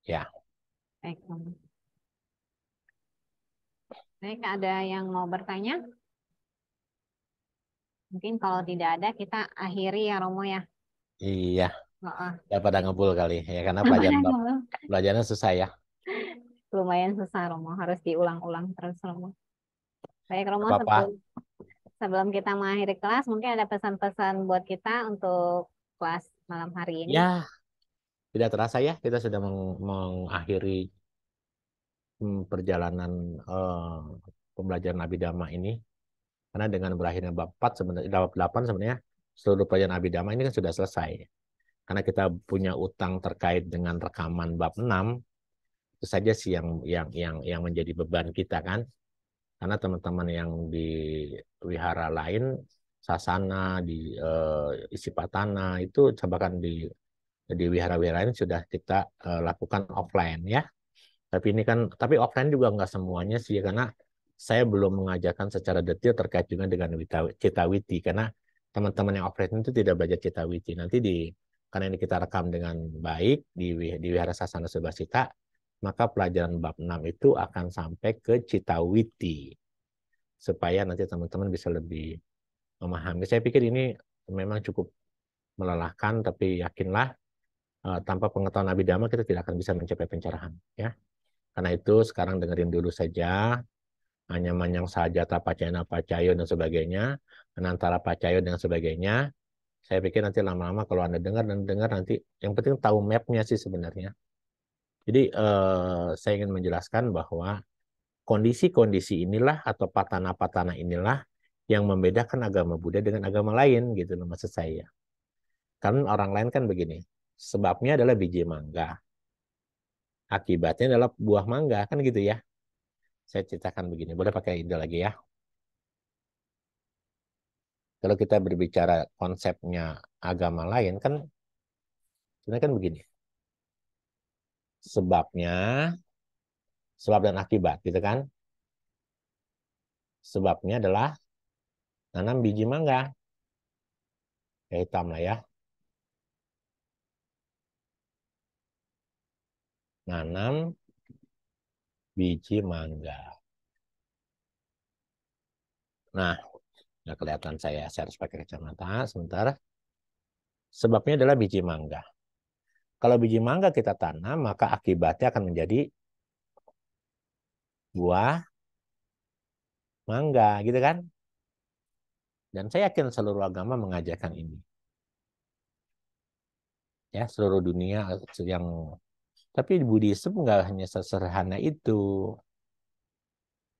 Speaker 3: Ya.
Speaker 1: Baik. Baik, ada yang mau bertanya? Mungkin kalau tidak ada kita akhiri ya Romo ya. Iya. Oh, oh.
Speaker 3: Ya pada ngebul kali ya karena pelajaran pelajarannya
Speaker 1: susah ya. Lumayan susah Romo, harus diulang-ulang terus Romo. Baik Romo, sebelum, sebelum kita mengakhiri kelas, mungkin ada pesan-pesan buat kita untuk kelas malam hari ini. Ya,
Speaker 3: tidak terasa ya, kita sudah meng mengakhiri hmm, perjalanan uh, pembelajaran abidama ini. Karena dengan berakhirnya bab 4 sebenarnya bab 8 sebenarnya seluruh pelajaran abidama ini kan sudah selesai. Karena kita punya utang terkait dengan rekaman bab 6 itu saja sih yang yang yang yang menjadi beban kita kan karena teman-teman yang di wihara lain sasana di uh, eh, isipatana itu bahkan di di wihara-wihara lain sudah kita uh, lakukan offline ya tapi ini kan tapi offline juga nggak semuanya sih karena saya belum mengajarkan secara detail terkait juga dengan witi karena teman-teman yang offline itu tidak belajar witi nanti di karena ini kita rekam dengan baik di di wihara sasana subasita maka pelajaran bab 6 itu akan sampai ke Citawiti. Supaya nanti teman-teman bisa lebih memahami. Saya pikir ini memang cukup melelahkan, tapi yakinlah eh, tanpa pengetahuan Nabi Dhamma kita tidak akan bisa mencapai pencerahan. ya. Karena itu sekarang dengerin dulu saja, hanya manyang saja, tapacayana pacayo, dan sebagainya, anantara pacayo, dan sebagainya. Saya pikir nanti lama-lama kalau Anda dengar dan dengar nanti, yang penting tahu mapnya sih sebenarnya. Jadi eh, saya ingin menjelaskan bahwa kondisi-kondisi inilah atau patana-patana inilah yang membedakan agama Buddha dengan agama lain gitu loh maksud saya. Kan orang lain kan begini, sebabnya adalah biji mangga. Akibatnya adalah buah mangga, kan gitu ya. Saya ceritakan begini, boleh pakai ide lagi ya. Kalau kita berbicara konsepnya agama lain kan sebenarnya kan begini sebabnya sebab dan akibat gitu kan sebabnya adalah nanam biji mangga ya hitam lah ya nanam biji mangga nah nggak kelihatan saya saya harus pakai kacamata sebentar sebabnya adalah biji mangga kalau biji mangga kita tanam, maka akibatnya akan menjadi buah mangga, gitu kan? Dan saya yakin seluruh agama mengajarkan ini. Ya, seluruh dunia yang tapi di Buddhisme nggak hanya sesederhana itu.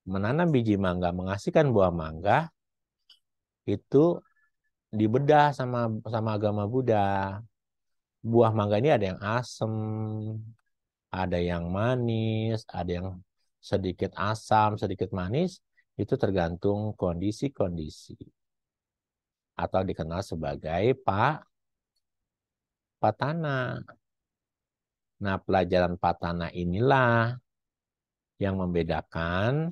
Speaker 3: Menanam biji mangga, menghasilkan buah mangga itu dibedah sama sama agama Buddha buah mangga ini ada yang asam, ada yang manis, ada yang sedikit asam, sedikit manis, itu tergantung kondisi-kondisi. Atau dikenal sebagai pak patana. Nah, pelajaran patana inilah yang membedakan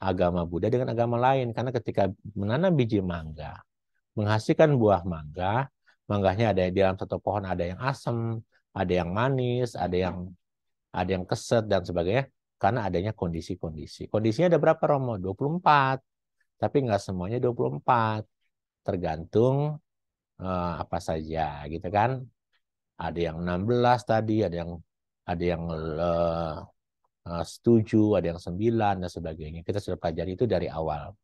Speaker 3: agama Buddha dengan agama lain. Karena ketika menanam biji mangga, menghasilkan buah mangga, manggahnya ada di dalam satu pohon ada yang asam, ada yang manis, ada yang ada yang keset dan sebagainya karena adanya kondisi-kondisi. Kondisinya ada berapa Romo? 24. Tapi nggak semuanya 24. Tergantung eh, apa saja gitu kan. Ada yang 16 tadi, ada yang ada yang eh, eh setuju, ada yang 9 dan sebagainya. Kita sudah pelajari itu dari awal.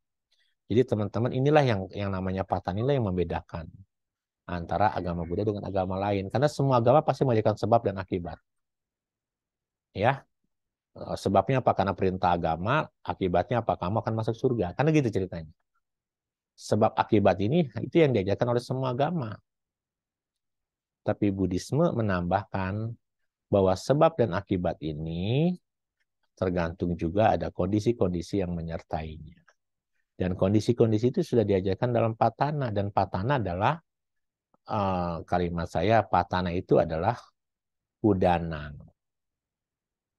Speaker 3: Jadi teman-teman inilah yang yang namanya patah inilah yang membedakan antara agama Buddha dengan agama lain. Karena semua agama pasti mengajarkan sebab dan akibat. Ya, eh, sebabnya apa? Karena perintah agama, akibatnya apa? Kamu akan masuk surga. Karena gitu ceritanya. Sebab akibat ini itu yang diajarkan oleh semua agama. Tapi Buddhisme menambahkan bahwa sebab dan akibat ini tergantung juga ada kondisi-kondisi yang menyertainya. Dan kondisi-kondisi itu sudah diajarkan dalam patana dan patana adalah Eh, kalimat saya patana itu adalah udanang.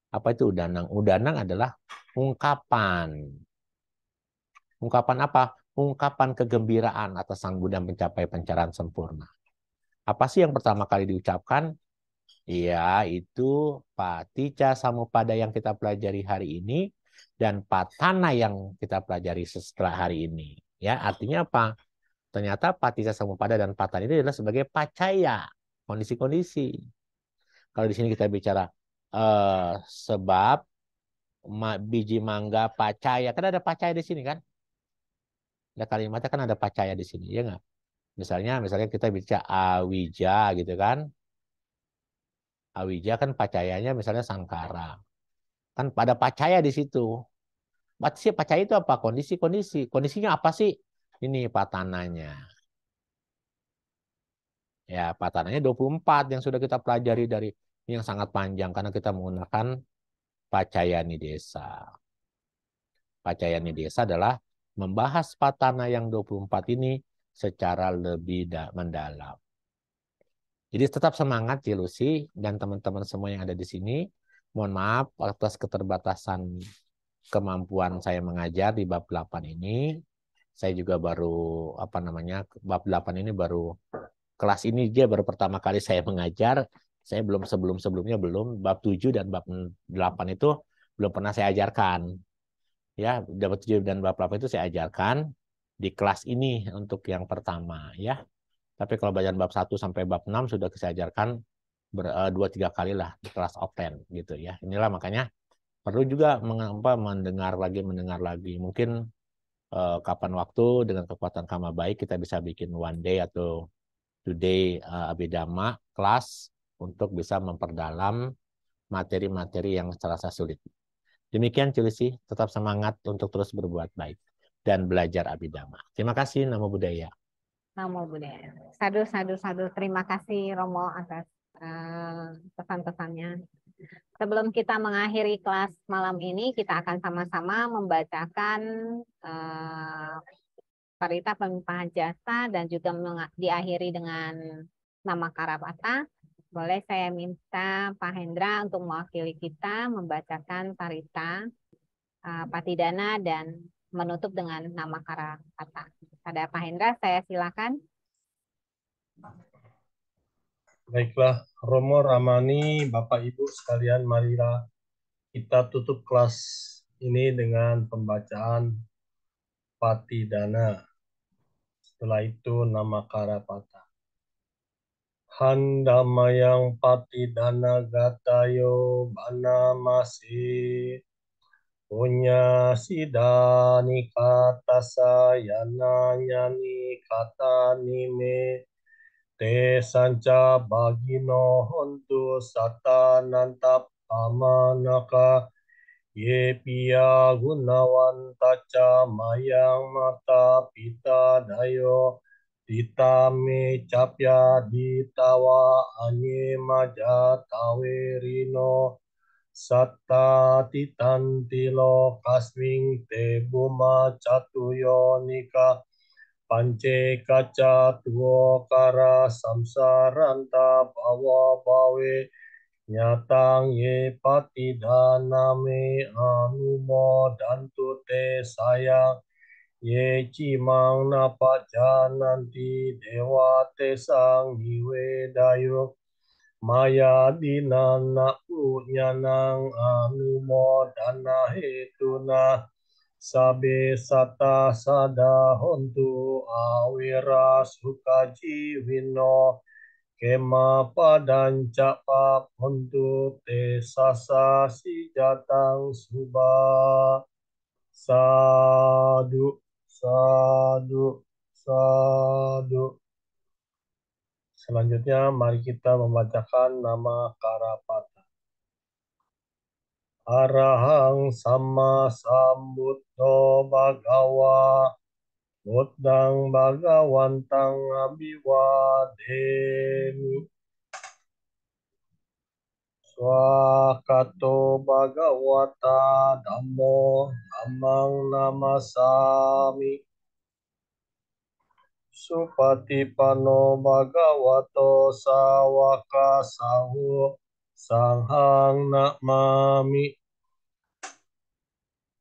Speaker 3: Apa itu udanang? Udanang adalah ungkapan. Ungkapan apa? Ungkapan kegembiraan atas Sang Buddha mencapai pencarian sempurna. Apa sih yang pertama kali diucapkan? Ya, itu patica samupada yang kita pelajari hari ini dan patana yang kita pelajari setelah hari ini. Ya, artinya apa? Ternyata patisa pada dan patan itu adalah sebagai pacaya, kondisi-kondisi. Kalau di sini kita bicara eh, sebab ma, biji mangga pacaya, kan ada pacaya di sini kan? Ada kalimatnya kan ada pacaya di sini, ya nggak? Misalnya, misalnya kita bicara awija gitu kan? Awija kan pacayanya misalnya sangkara. Kan pada pacaya di situ. sih pacaya itu apa? Kondisi-kondisi. Kondisinya apa sih? ini patananya. Ya, patananya 24 yang sudah kita pelajari dari yang sangat panjang karena kita menggunakan Pacayani Desa. Pacayani Desa adalah membahas patana yang 24 ini secara lebih mendalam. Jadi tetap semangat ya Lucy dan teman-teman semua yang ada di sini. Mohon maaf atas keterbatasan kemampuan saya mengajar di bab 8 ini saya juga baru apa namanya bab 8 ini baru kelas ini dia baru pertama kali saya mengajar. Saya belum sebelum-sebelumnya belum bab 7 dan bab 8 itu belum pernah saya ajarkan. Ya, bab 7 dan bab 8 itu saya ajarkan di kelas ini untuk yang pertama ya. Tapi kalau belajar bab 1 sampai bab 6 sudah saya ajarkan ber, uh, dua tiga kali lah di kelas open gitu ya. Inilah makanya perlu juga mengapa mendengar lagi mendengar lagi mungkin uh, kapan waktu dengan kekuatan karma baik kita bisa bikin one day atau two day uh, eh, abidama kelas untuk bisa memperdalam materi-materi yang terasa sulit. Demikian Cilisi, tetap semangat untuk terus berbuat baik dan belajar abidama. Terima kasih, Namo Buddhaya.
Speaker 1: Namo Buddhaya. Sadu, sadu, sadu. Terima kasih Romo atas uh, pesan-pesannya. Sebelum kita mengakhiri kelas malam ini, kita akan sama-sama membacakan Parita eh, Pemimpahan Jasa dan juga diakhiri dengan nama Karapata. Boleh saya minta Pak Hendra untuk mewakili kita membacakan Parita uh, eh, Patidana dan menutup dengan nama Karapata. Pada Pak Hendra, saya silakan.
Speaker 2: Baiklah, Romo Ramani, Bapak Ibu sekalian, marilah kita tutup kelas ini dengan pembacaan Patidana. Setelah itu nama Karapata. Handamayang Patidana Gatayo Bana Masih punya sidani kata sayana nyani kata nime te sanca bagino hontu nantap amanaka ye pia gunawan taca mayang mata pita dayo ditame capya ditawa anye maja tawerino satta lo kasming te buma catuyo nikah Panche kaca tuo kara samsaranta bawa bawe nyatang ye pati daname anumo dan te sayang ye cimang napa jananti dewa te sang hiwe dayo maya dinana u nyanang anumo dana hetuna Sabe sata sada hontu awira suka jiwino kema padan capa hontu te sasa si jatang suba sadu sadu sadu Selanjutnya mari kita membacakan nama Karapata arahang sama sambut sambuto bagawa buddhang bagawantang demi swakato bagawata damo namang supati pano bagawato sawaka sahu sanghang mami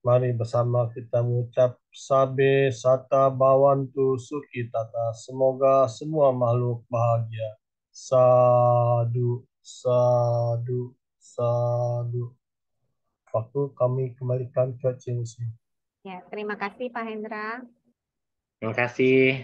Speaker 2: Mari bersama kita mengucap Sabe Sata Bawantu Suki Tata. Semoga semua makhluk bahagia. Sadu, sadu, sadu. Waktu kami kembalikan ke Cimsi.
Speaker 1: Ya, terima kasih Pak Hendra.
Speaker 2: Terima kasih.